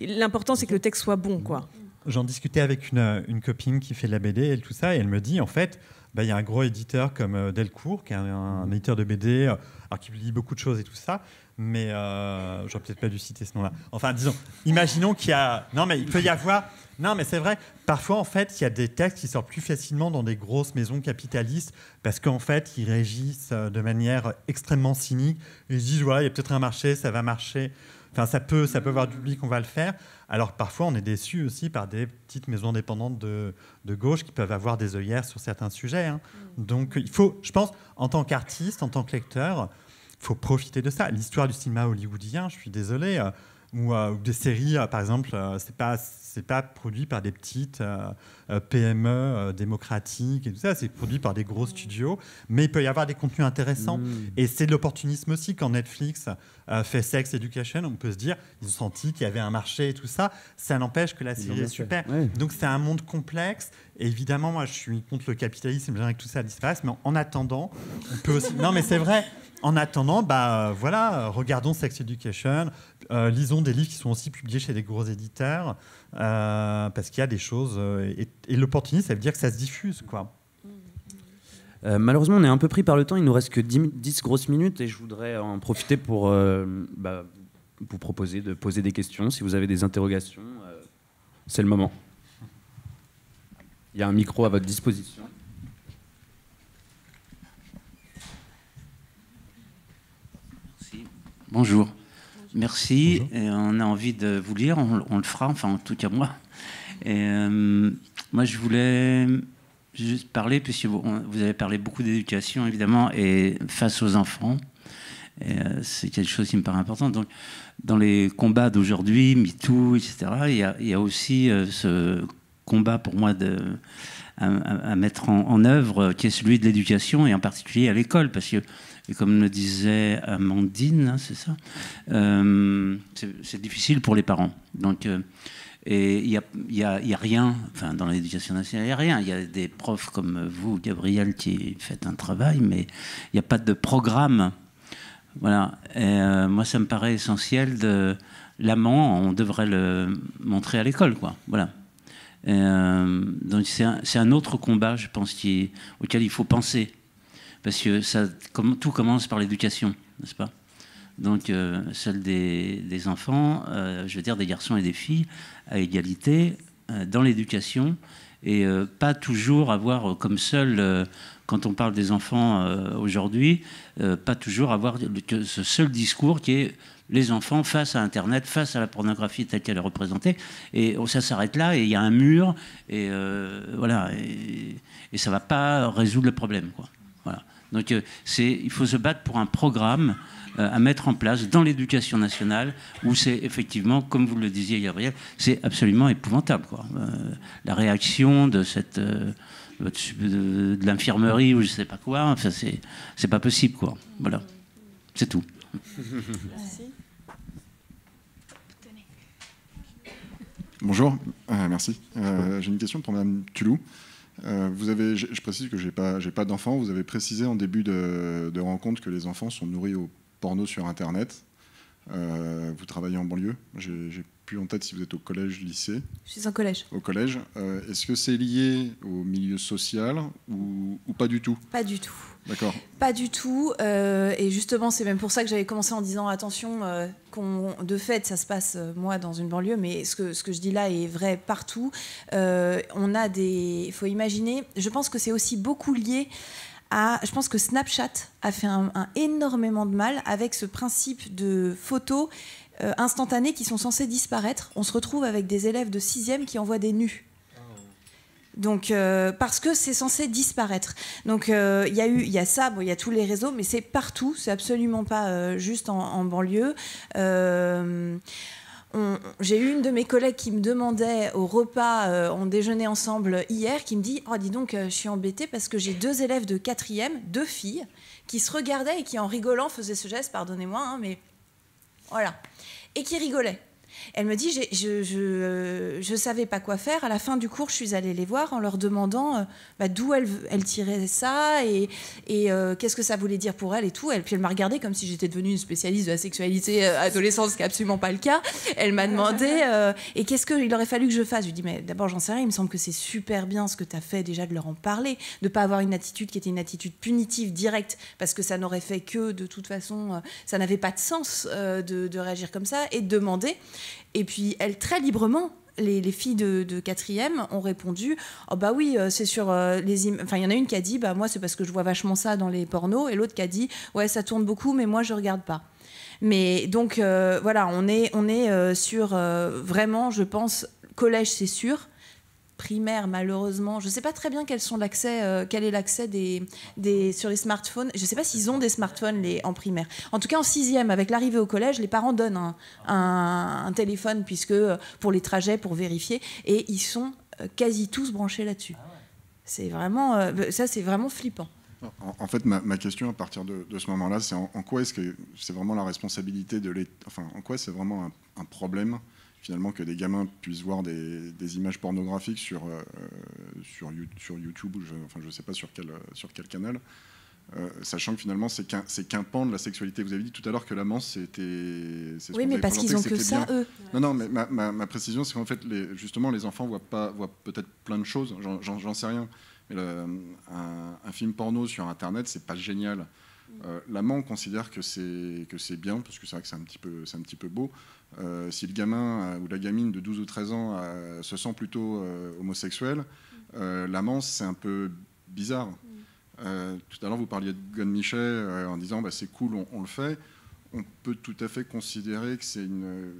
L'important, c'est que le texte soit bon. quoi. J'en discutais avec une, euh, copine qui fait de la BD et tout ça, et elle me dit, en fait, bah, il y a un gros éditeur comme euh, Delcourt, qui est un, éditeur de BD, alors, qui publie beaucoup de choses et tout ça, mais euh, j'aurais peut-être pas dû citer ce nom-là. Enfin, disons, imaginons qu'il y a. Non, mais il peut y avoir. Non, mais c'est vrai. Parfois, en fait, il y a des textes qui sortent plus facilement dans des grosses maisons capitalistes parce qu'en fait, ils régissent euh, de manière extrêmement cynique. Ils disent voilà, il y a peut-être un marché, ça va marcher. Enfin, ça peut, ça peut avoir du public, on va le faire. Alors parfois, on est déçu aussi par des petites maisons indépendantes de, gauche qui peuvent avoir des œillères sur certains sujets. Hein. Mmh. Donc, il faut, je pense, en tant qu'artiste, en tant que lecteur, faut profiter de ça. L'histoire du cinéma hollywoodien, je suis désolé, euh, euh, ou, des séries, euh, par exemple, c'est pas c'est pas produit par des petites PME démocratiques et tout ça, c'est produit par des gros studios, mais il peut y avoir des contenus intéressants. Mm. Et c'est de l'opportunisme aussi. Quand Netflix fait Sex Education, on peut se dire, ils ont senti qu'il y avait un marché et tout ça. Ça n'empêche que la série est super. Donc c'est un monde complexe évidemment, moi, je suis contre le capitalisme, j'aimerais que tout ça disparaisse, mais en attendant, on peut aussi. non, mais c'est vrai. En attendant, bah voilà, regardons Sex Education, euh, lisons des livres qui sont aussi publiés chez des gros éditeurs, euh, parce qu'il y a des choses. Euh, et, l'opportuniste, ça veut dire que ça se diffuse, quoi. malheureusement, on est un peu pris par le temps. Il nous reste que 10, grosses minutes et je voudrais en profiter pour bah, vous proposer de poser des questions. Si vous avez des interrogations, c'est le moment. Il y a un micro à votre disposition. Bonjour. Merci. Et on a envie de vous lire, on, le fera, enfin en tout cas moi. Et, euh, moi je voulais juste parler, puisque vous, vous avez parlé beaucoup d'éducation évidemment, et face aux enfants. Euh, c'est quelque chose qui me paraît important. Donc, dans les combats d'aujourd'hui, MeToo, etc., il y, a, aussi euh, ce combat pour moi de, à, mettre en, en, œuvre, euh, qui est celui de l'éducation et en particulier à l'école, parce que comme le disait Amandine, hein, c'est ça, euh, c'est difficile pour les parents. Donc, euh, et il n'y a, y a, rien, enfin dans l'éducation nationale, il n'y a rien. Il y a des profs comme vous, Gabriel, qui faites un travail, mais il n'y a pas de programme. Voilà. moi, ça me paraît essentiel de l'amant, on devrait le montrer à l'école, quoi. Voilà. Euh, donc c'est un, autre combat, je pense, auquel il faut penser. Parce que ça, comme, tout commence par l'éducation, n'est-ce pas donc euh, celle des, enfants, euh, je veux dire des garçons et des filles, à égalité, dans l'éducation, et euh, pas toujours avoir euh, comme seul, euh, quand on parle des enfants aujourd'hui, pas toujours avoir ce seul discours qui est les enfants face à Internet, face à la pornographie telle qu'elle est représentée. Et oh, ça s'arrête là, et il y a un mur, et voilà, et, ça ne va pas résoudre le problème. Quoi. Voilà. Donc c'est, il faut se battre pour un programme euh, à mettre en place dans l'éducation nationale, où c'est effectivement, comme vous le disiez, Gabriel, c'est absolument épouvantable. Quoi. Euh, la réaction de cette euh, de, l'infirmerie ou je sais pas quoi. Enfin, c'est, c'est pas possible, quoi. Voilà. C'est tout. Bonjour, merci. j'ai une question pour Madame Tulou. vous avez, je, précise que j'ai pas, j'ai pas d'enfants. Vous avez précisé en début de, de rencontre que les enfants sont nourris au porno sur Internet. Euh, vous travaillez en banlieue. J'ai plus en tête si vous êtes au collège, lycée. Je suis en collège. Au collège. Euh, est-ce que c'est lié au milieu social ou, pas du tout Pas du tout. D'accord. Pas du tout. Euh, et justement, c'est même pour ça que j'avais commencé en disant attention, qu'on de fait, ça se passe moi dans une banlieue, mais ce que, ce que je dis là est vrai partout. on a des. Il faut imaginer. Je pense que c'est aussi beaucoup lié je pense que Snapchat a fait un, énormément de mal avec ce principe de photos euh, instantanées qui sont censées disparaître. On se retrouve avec des élèves de 6 qui envoient des nus. Donc, euh, parce que c'est censé disparaître. Donc, euh, il y a eu, y ça, il y a tous les réseaux, mais c'est partout. C'est absolument pas juste en banlieue j'ai eu une de mes collègues qui me demandait au repas, euh, on déjeunait ensemble hier, qui me dit Oh, dis donc, euh, je suis embêtée parce que j'ai deux élèves de quatrième, deux filles, qui se regardaient et qui, en rigolant, faisaient ce geste, pardonnez-moi, hein, mais voilà, et qui rigolaient. Elle me dit, je, ne euh, savais pas quoi faire. À la fin du cours, je suis allée les voir en leur demandant euh, bah, d'où elle, tirait ça et, euh, qu'est-ce que ça voulait dire pour elle et tout. elle puis elle m'a regardée comme si j'étais devenue une spécialiste de la sexualité adolescente, ce qui n'est absolument pas le cas. Elle m'a demandé, et qu'est-ce qu'il aurait fallu que je fasse Je lui dis, mais d'abord, j'en sais rien. Il me semble que c'est super bien ce que tu as fait déjà de leur en parler, de ne pas avoir une attitude qui était une attitude punitive directe, parce que ça n'aurait fait que, de toute façon, ça n'avait pas de sens de réagir comme ça et de demander. Et puis, elle, très librement, les, filles de, quatrième ont répondu oh bah oui euh, c'est sur euh, les enfin il y en a une qui a dit bah moi c'est parce que je vois vachement ça dans les pornos et l'autre qui a dit ouais ça tourne beaucoup mais moi je regarde pas mais donc euh, voilà on est sur vraiment je pense collège c'est sûr primaire, malheureusement. Je ne sais pas très bien quels sont l'accès, euh, quel est l'accès des, sur les smartphones. Je ne sais pas s'ils ont des smartphones les, en primaire. En tout cas, en sixième, avec l'arrivée au collège, les parents donnent un, téléphone puisque euh, pour les trajets, pour vérifier, et ils sont euh, quasi tous branchés là-dessus. Ah c'est vraiment, ça, c'est vraiment flippant. En, fait, ma, question à partir de, ce moment-là, c'est en, quoi est-ce que c'est vraiment la responsabilité de l'État, enfin, en quoi c'est vraiment un problème finalement que des gamins puissent voir des, images pornographiques sur, euh, sur, YouTube, ou je, enfin je ne sais pas sur quel, euh, sur quel canal, euh, sachant que finalement c'est qu'un pan de la sexualité. Vous avez dit tout à l'heure que l'amant c'était... Oui, mais parce qu'ils n'ont que, ça, eux. Non, non, mais ma, précision c'est qu'en fait, les, justement, les enfants voient, pas, voient peut-être plein de choses, j'en sais rien. Mais un, film porno sur Internet, c'est pas génial. l'amant considère que c'est que c'est bien parce que c'est vrai que c'est un petit peu c'est un petit peu beau. Euh, si le gamin euh, ou la gamine de 12 ou 13 ans euh, se sent plutôt homosexuel, mm. l'amence c'est un peu bizarre. Mm. tout à l'heure, vous parliez de Gon Michet en disant bah, c'est cool, on, le fait. On peut tout à fait considérer que c'est une.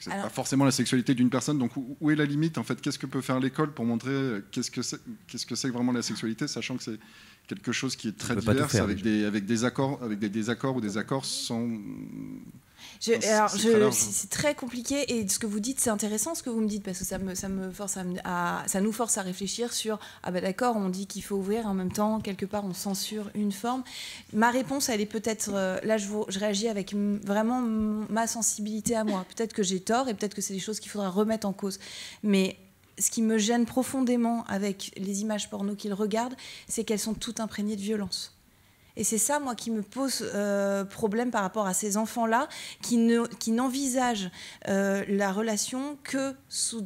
c'est pas forcément la sexualité d'une personne. Donc, où, est la limite En fait, qu'est-ce que peut faire l'école pour montrer qu'est-ce que c'est qu'est-ce que vraiment la sexualité, sachant que c'est quelque chose qui est très divers, avec, des, avec des accords, avec des désaccords ou des accords sans c'est très compliqué et ce que vous dites, c'est intéressant ce que vous me dites parce que ça nous force à réfléchir sur ah ben d'accord, on dit qu'il faut ouvrir en même temps quelque part on censure une forme. Ma réponse, elle est peut-être euh, là, je, je réagis avec vraiment ma sensibilité à moi. Peut-être que j'ai tort et peut-être que c'est des choses qu'il faudra remettre en cause, mais ce qui me gêne profondément avec les images porno qu'ils regardent, c'est qu'elles sont toutes imprégnées de violence. Et c'est ça, moi, qui me pose euh, problème par rapport à ces enfants-là qui, n'envisagent euh, la relation que sous,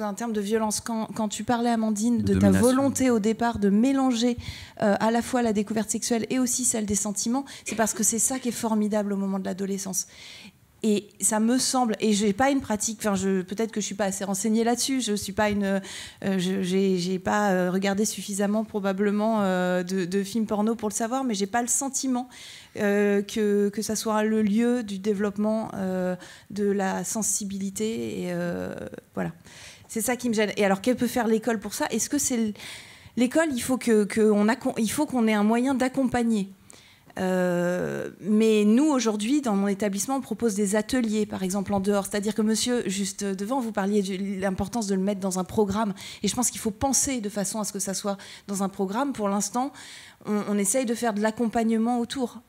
un terme de violence. Quand, tu parlais, Amandine, de, ta volonté au départ de mélanger euh, à la fois la découverte sexuelle et aussi celle des sentiments, c'est parce que c'est ça qui est formidable au moment de l'adolescence. Et ça me semble, et je n'ai pas une pratique, enfin peut-être que je ne suis pas assez renseignée là-dessus, je suis pas une, euh, j'ai pas euh, regardé suffisamment probablement euh, de, films porno pour le savoir, mais je n'ai pas le sentiment que, que ça soit le lieu du développement de la sensibilité, et voilà. C'est ça qui me gêne. Et alors qu'elle peut faire l'école pour ça Est-ce que c'est l'école il faut qu'on ait un moyen d'accompagner euh, mais nous, aujourd'hui, dans mon établissement, on propose des ateliers, par exemple, en dehors. C'est-à-dire que monsieur, juste devant, vous parliez de l'importance de le mettre dans un programme. Et je pense qu'il faut penser de façon à ce que ça soit dans un programme. Pour l'instant, on, essaye de faire de l'accompagnement autour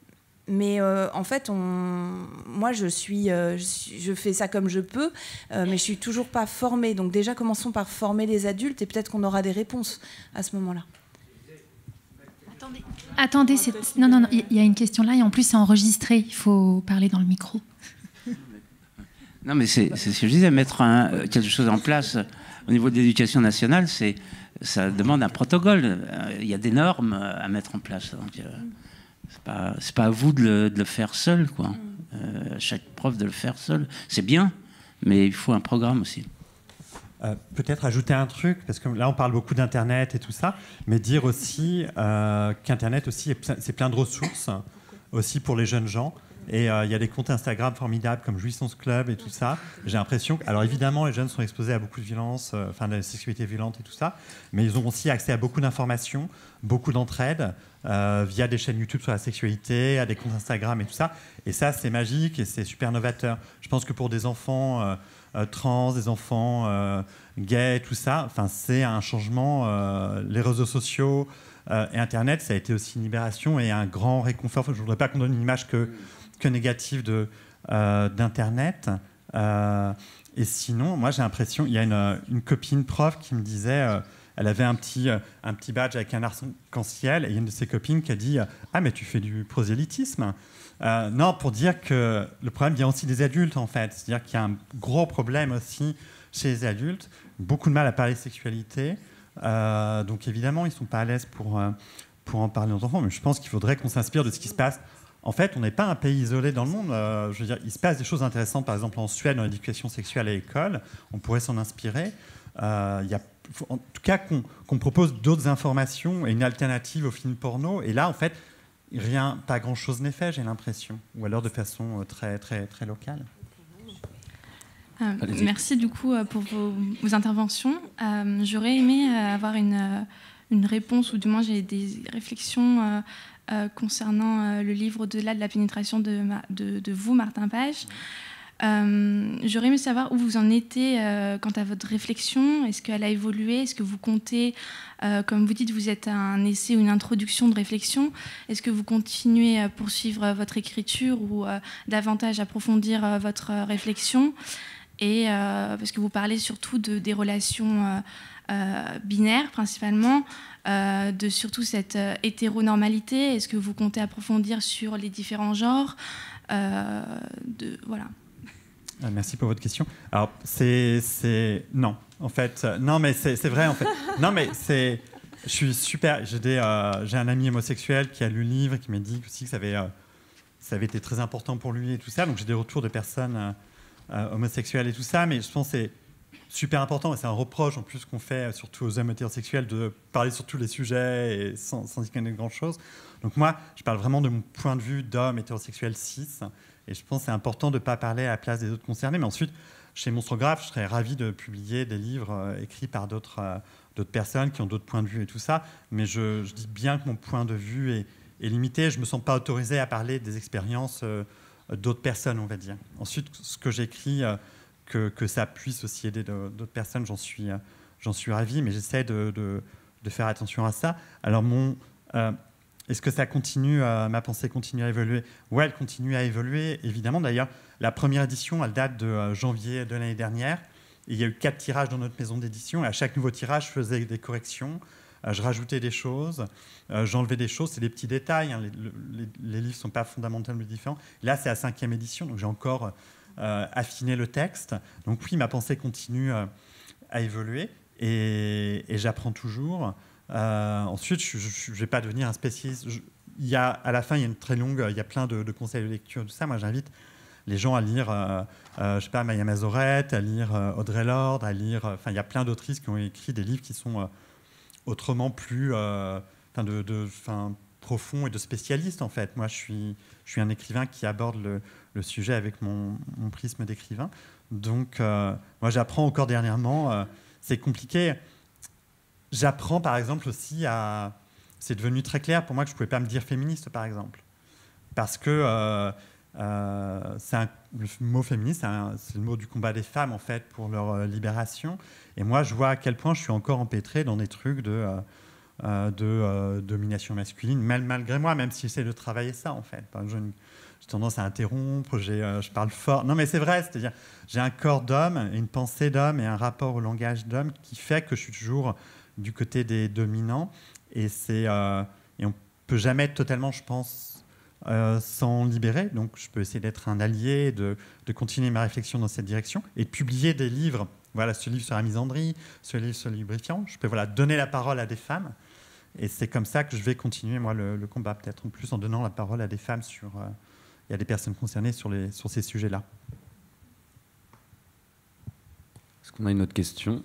mais euh, en fait, on, moi, euh, je suis, je fais ça comme je peux, mais je suis toujours pas formée. Donc déjà, commençons par former les adultes et peut-être qu'on aura des réponses à ce moment-là. Attendez. non, non, il y a une question là et en plus c'est enregistré, il faut parler dans le micro. Non, mais c'est ce que je disais, mettre quelque chose en place au niveau de l'éducation nationale, c'est ça demande un protocole. Euh, il y a des normes à mettre en place. Donc, euh, c'est pas, à vous de le, faire seul, quoi. Mm. Euh, chaque prof de le faire seul, c'est bien, mais il faut un programme aussi. Euh, peut-être ajouter un truc, parce que là on parle beaucoup d'Internet et tout ça, mais dire aussi euh, qu'Internet aussi c'est plein de ressources aussi pour les jeunes gens. Et euh, il y a des comptes Instagram formidables comme Jouissance Club et tout ça. J'ai l'impression que, alors évidemment, les jeunes sont exposés à beaucoup de violences, enfin de la sexualité violente et tout ça, mais ils ont aussi accès à beaucoup d'informations, beaucoup d'entraide via des chaînes YouTube sur la sexualité, à des comptes Instagram et tout ça. Et ça, c'est magique et c'est super novateur. Je pense que pour des enfants euh, trans, des enfants euh, gays, tout ça. Enfin, c'est un changement. Euh, les réseaux sociaux et Internet, ça a été aussi une libération et un grand réconfort. je ne voudrais pas qu'on donne une image que, négative de, d'Internet. et sinon, moi, j'ai l'impression, il y a une, copine prof qui me disait elle avait un petit, euh, un petit badge avec un arc-en-ciel, et une de ses copines qui a dit euh, Ah, mais tu fais du prosélytisme euh, Non, pour dire que le problème vient aussi des adultes, en fait. C'est-à-dire qu'il y a un gros problème aussi chez les adultes, beaucoup de mal à parler de sexualité. donc évidemment, ils ne sont pas à l'aise pour, pour en parler aux enfants, mais je pense qu'il faudrait qu'on s'inspire de ce qui se passe en fait, on n'est pas un pays isolé dans le monde. je veux dire, il se passe des choses intéressantes, par exemple en Suède, dans l'éducation sexuelle à l'école. On pourrait s'en inspirer. Il y a en tout cas qu'on propose d'autres informations et une alternative au film porno. Et là, en fait, rien, pas grand-chose n'est fait, j'ai l'impression, ou alors de façon euh, très, très, très locale. Euh, merci du coup euh, pour vos, interventions. J'aurais aimé avoir une, réponse, ou du moins j'ai des réflexions concernant le livre Au-delà de la pénétration de, de vous, Martin Page. Euh, j'aurais aimé savoir où vous en étiez euh, quant à votre réflexion. Est-ce qu'elle a évolué Est-ce que vous comptez, euh, comme vous dites, vous êtes un essai ou une introduction de réflexion Est-ce que vous continuez à poursuivre votre écriture ou davantage approfondir votre réflexion Et parce que vous parlez surtout de, des relations binaires principalement, de surtout cette hétéronormalité. Est-ce que vous comptez approfondir sur les différents genres de, voilà. Euh, merci pour votre question. Alors, c'est. Non, en fait. Euh, non, mais c'est vrai, en fait. Non, mais c'est. Je suis super. Euh, j'ai un ami homosexuel qui a lu le livre qui m'a dit aussi que ça avait, ça avait été très important pour lui et tout ça. Donc, j'ai des retours de personnes homosexuelles et tout ça. Mais je pense que c'est super important. C'est un reproche en plus qu'on fait surtout aux hommes hétérosexuels de parler sur tous les sujets et sans, sans y connaître grand-chose. Donc moi, je parle vraiment de mon point de vue d'homme hétérosexuel cis. Et je pense que c'est important de ne pas parler à la place des autres concernés. Mais ensuite, chez Monstrographe, je serais ravi de publier des livres euh, écrits par euh, d'autres personnes qui ont d'autres points de vue et tout ça. Mais je, dis bien que mon point de vue est, limité. Je ne me sens pas autorisé à parler des expériences euh, d'autres personnes, on va dire. Ensuite, ce que j'écris, que, ça puisse aussi aider d'autres personnes, j'en suis, j'en suis ravi, mais j'essaie de, de, faire attention à ça. Alors, mon, est-ce que ça continue, euh, ma pensée continue à évoluer Oui, elle continue à évoluer, évidemment. D'ailleurs, la première édition, elle date de euh, janvier de l'année dernière. Il y a eu quatre tirages dans notre maison d'édition à chaque nouveau tirage, je faisais des corrections, euh, je rajoutais des choses, j'enlevais des choses. C'est des petits détails, hein. les, livres ne sont pas fondamentalement différents. Là, c'est la cinquième édition, donc j'ai encore affiné le texte. Donc oui, ma pensée continue à évoluer et j'apprends toujours. Euh, ensuite, je ne vais pas devenir un spécialiste. y a, à la fin, il y a une très longue, il y a plein de, conseils de lecture, tout ça. Moi, j'invite les gens à lire, euh, euh je sais pas, Maya Mazorette, à lire euh, Audrey Lorde, à lire. Enfin, il y a plein d'autrices qui ont écrit des livres qui sont autrement plus de, profonds et de spécialistes, en fait. Moi, je suis, je suis un écrivain qui aborde le, sujet avec mon, mon prisme d'écrivain. Donc, moi, j'apprends encore dernièrement. c'est compliqué J'apprends par exemple aussi à... C'est devenu très clair pour moi que je ne pouvais pas me dire féministe par exemple. Parce que euh, euh un, le mot féministe, c'est le mot du combat des femmes en fait pour leur euh, libération. Et moi je vois à quel point je suis encore empêtré dans des trucs de, euh, de domination masculine, malgré moi, même si j'essaie de travailler ça en fait. j'ai tendance à interrompre, je parle fort. Non, mais c'est vrai, c'est-à-dire, j'ai un corps d'homme, une pensée d'homme et un rapport au langage d'homme qui fait que je suis toujours du côté des dominants. Et, c'est, euh, et on peut jamais totalement, je pense, euh, s'en libérer. Donc je peux essayer d'être un allié, de, continuer ma réflexion dans cette direction et publier des livres. Voilà, ce livre sur la misandrie, ce livre sur le lubrifiant. Je peux voilà, donner la parole à des femmes. Et c'est comme ça que je vais continuer, moi, le, combat, peut-être en plus en donnant la parole à des femmes sur, euh, et à des personnes concernées sur, les, sur ces sujets-là. Est-ce qu'on a une autre question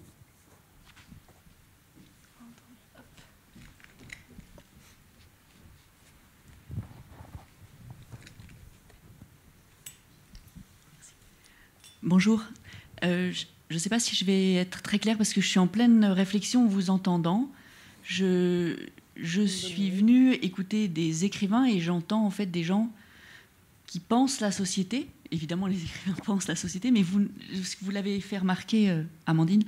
Bonjour. Euh, je ne sais pas si je vais être très claire parce que je suis en pleine réflexion en vous entendant. Je, suis venue écouter des écrivains et j'entends en fait des gens qui pensent la société. Évidemment, les écrivains pensent la société, mais vous, vous l'avez fait remarquer, euh, Amandine,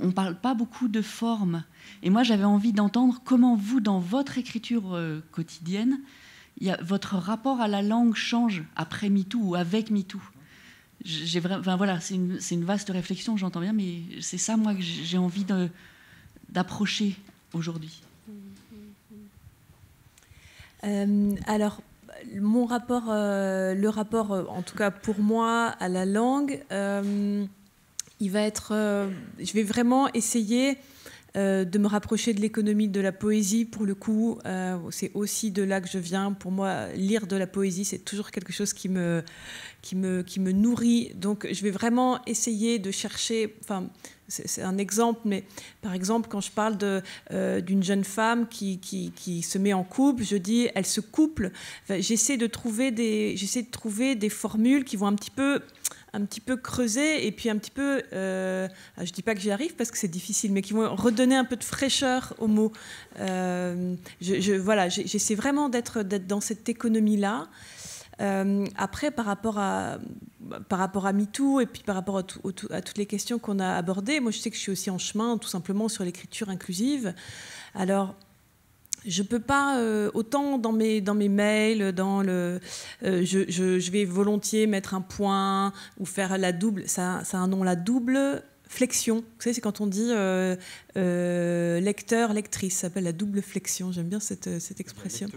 on ne parle pas beaucoup de forme. Et moi, j'avais envie d'entendre comment vous, dans votre écriture euh, quotidienne, votre rapport à la langue change après MeToo ou avec MeToo enfin voilà, c'est une, vaste réflexion, j'entends bien, mais c'est ça moi que j'ai envie d'approcher aujourd'hui. Hum, hum, hum. Euh, alors, mon rapport, euh, le rapport, euh, en tout cas pour moi, à la langue, il va être, je vais vraiment essayer euh, de me rapprocher de l'économie de la poésie. Pour le coup, euh, c'est aussi de là que je viens. Pour moi, lire de la poésie, c'est toujours quelque chose qui me, qui me, qui me nourrit. Donc, je vais vraiment essayer de chercher. Enfin, c'est un exemple, mais par exemple, quand je parle euh, d'une jeune femme qui, qui, se met en couple, je dis elle se couple. j'essaie de trouver des, j'essaie de trouver des formules qui vont un petit peu un petit peu creusé et puis un petit peu, euh, ah, je dis pas que j'y arrive parce que c'est difficile, mais qui vont redonner un peu de fraîcheur aux mots. Euh, je, voilà, j'essaie vraiment d'être dans cette économie-là. Euh, après, par rapport à par rapport à MeToo et puis par rapport à, à toutes les questions qu'on a abordées, moi je sais que je suis aussi en chemin tout simplement sur l'écriture inclusive. Alors, je peux pas euh, autant dans mes dans mes mails dans le euh, je, je, vais volontiers mettre un point ou faire la double ça, ça a un nom la double flexion vous savez c'est quand on dit euh, lecteur lectrice ça s'appelle la double flexion j'aime bien cette, cette expression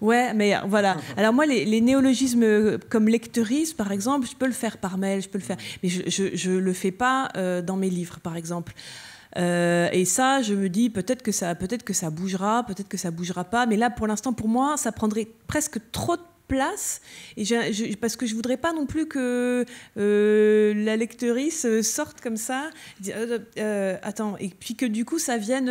Ouais, mais voilà. Alors moi, les, les, néologismes comme lecteurisme, par exemple, je peux le faire par mail, je peux le faire, mais je ne le fais pas dans mes livres, par exemple. Euh, et ça, je me dis peut-être que ça, peut-être que ça bougera, peut-être que ça bougera pas. Mais là, pour l'instant, pour moi, ça prendrait presque trop de place. Et parce que je voudrais pas non plus que euh, la lectrice euh, sorte comme ça. Euh, attends, et puis que du coup ça vienne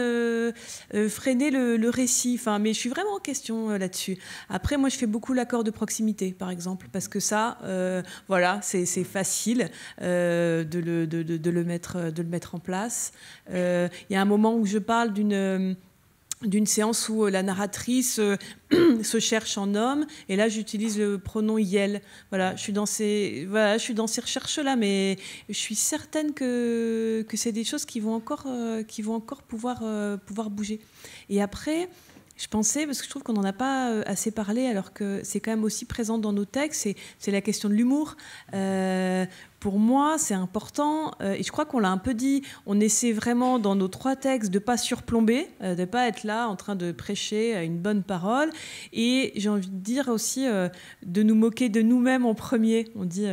freiner le, récit. Enfin, mais je suis vraiment en question là-dessus. Après, moi, je fais beaucoup l'accord de proximité, par exemple, parce que ça, voilà, c'est facile de le, de, le mettre, de le mettre en place. Il y a un moment où je parle d'une d'une séance où euh, la narratrice euh, se cherche en homme et là j'utilise le pronom yel voilà je suis dans ces je suis dans ces recherches là mais je suis certaine que, que c'est des choses qui vont encore euh, qui vont encore pouvoir pouvoir bouger et après je pensais, parce que je trouve qu'on n'en a pas euh, assez parlé, alors que c'est quand même aussi présent dans nos textes, c'est la question de l'humour. Euh, pour moi, c'est important, euh, et je crois qu'on l'a un peu dit, on essaie vraiment dans nos trois textes de ne pas surplomber, de ne pas être là en train de prêcher une bonne parole, et j'ai envie de dire aussi de nous moquer de nous-mêmes en premier. On dit...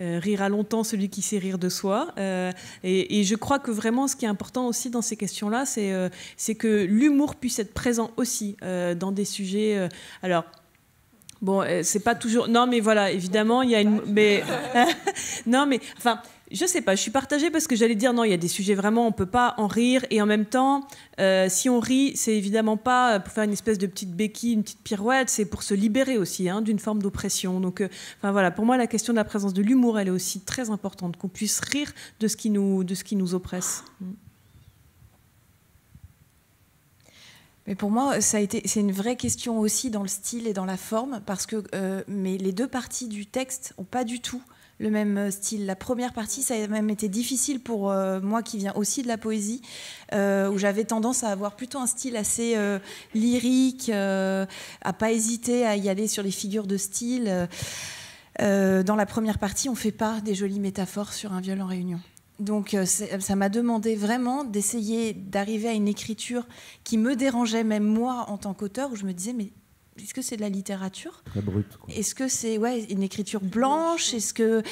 Euh, rire à longtemps celui qui sait rire de soi. Euh, et, je crois que vraiment, ce qui est important aussi dans ces questions-là, c'est euh, que l'humour puisse être présent aussi dans des sujets. alors, Bon, c'est pas toujours. Non, mais voilà, évidemment, il y a une. Mais non, mais enfin, je sais pas, je suis partagée parce que j'allais dire non, il y a des sujets vraiment, on peut pas en rire et en même temps, euh, si on rit, c'est évidemment pas euh, pour faire une espèce de petite béquille, une petite pirouette, c'est pour se libérer aussi hein, d'une forme d'oppression. Donc, euh, enfin voilà, pour moi, la question de la présence de l'humour, elle est aussi très importante, qu'on puisse rire de ce qui nous, de ce qui nous oppresse. Mm. Mais pour moi, ça a été, c'est une vraie question aussi dans le style et dans la forme, parce que mais les deux parties du texte ont pas du tout le même euh, style. La première partie, ça a même été difficile pour euh, moi qui viens aussi de la poésie, euh, où j'avais tendance à avoir plutôt un style assez lyrique, à pas hésiter à y aller sur les figures de style. dans la première partie, on fait pas des jolies métaphores sur un viol en réunion. Donc ça m'a demandé vraiment d'essayer d'arriver à une écriture qui me dérangeait même moi en tant qu'auteur, où je me disais mais est-ce que c'est de la littérature Très brute. Est-ce que c'est ouais, une écriture blanche Est-ce que,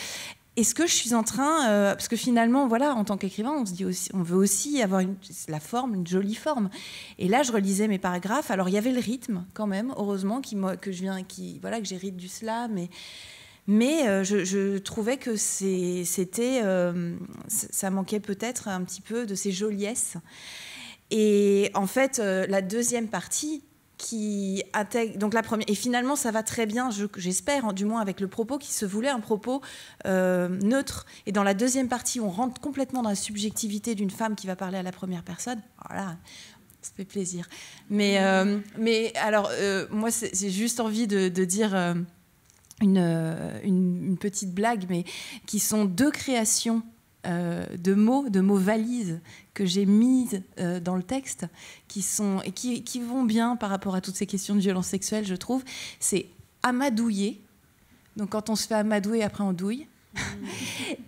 est-ce que je suis en train, euh, parce que finalement, voilà, en tant qu'écrivain, on se dit aussi, on veut aussi avoir la forme, une jolie forme. Et là, je relisais mes paragraphes. Alors, il y avait le rythme quand même, heureusement, qui, que je viens, qui, voilà, que j'hérite du slam, mais, mais euh, je, trouvais que c'était, euh, ça manquait peut-être un petit peu de ces joliesses. Et en fait, la deuxième partie, qui intègre donc la première et finalement ça va très bien j'espère du moins avec le propos qui se voulait un propos euh, neutre et dans la deuxième partie on rentre complètement dans la subjectivité d'une femme qui va parler à la première personne voilà ça fait plaisir mais euh, mais alors euh, moi j'ai juste envie de, dire une, une, une petite blague mais qui sont deux créations euh, de mots, de mots valises que j'ai mis euh, dans le texte, qui sont et qui, vont bien par rapport à toutes ces questions de violence sexuelle, je trouve. C'est amadouiller. Donc quand on se fait amadouer, après on douille. Mm.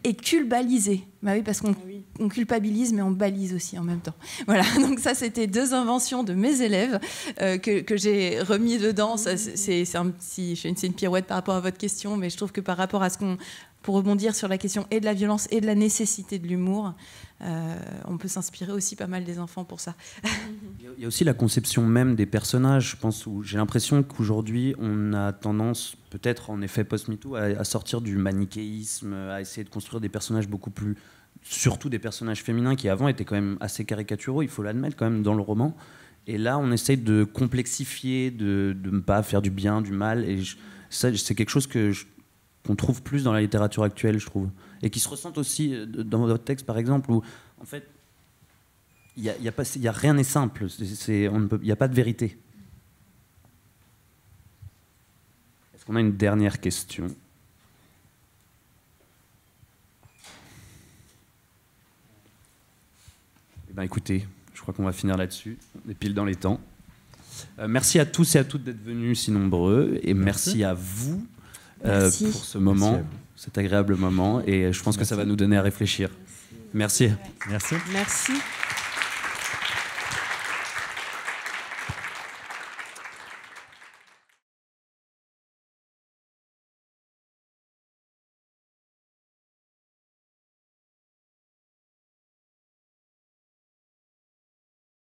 et culbaliser. Bah oui, parce qu'on ah culpabilise, mais on balise aussi en même temps. Voilà, donc ça, c'était deux inventions de mes élèves euh, que, j'ai remis dedans. C'est un petit, je une, une pirouette par rapport à votre question, mais je trouve que par rapport à ce qu'on pour rebondir sur la question et de la violence et de la nécessité de l'humour, euh, on peut s'inspirer aussi pas mal des enfants pour ça. Il y a aussi la conception même des personnages. Je pense où j'ai l'impression qu'aujourd'hui, on a tendance, peut-être en effet post-MeToo, à, sortir du manichéisme, à essayer de construire des personnages beaucoup plus. Surtout des personnages féminins qui avant étaient quand même assez caricaturaux, il faut l'admettre quand même dans le roman. Et là, on essaye de complexifier, de, ne pas faire du bien, du mal. Et ça, c'est quelque chose que je, qu'on trouve plus dans la littérature actuelle, je trouve, et qui se ressentent aussi euh, dans votre texte, par exemple, où en fait, il a, rien n'est simple, il n'y a pas de vérité. Est-ce qu'on a une dernière question Eh bien, écoutez, je crois qu'on va finir là-dessus. On est pile dans les temps. Euh, merci à tous et à toutes d'être venus si nombreux. Et merci à vous euh, pour ce moment, cet agréable moment. Et je pense que ça va nous donner à réfléchir. Merci. Merci. Merci.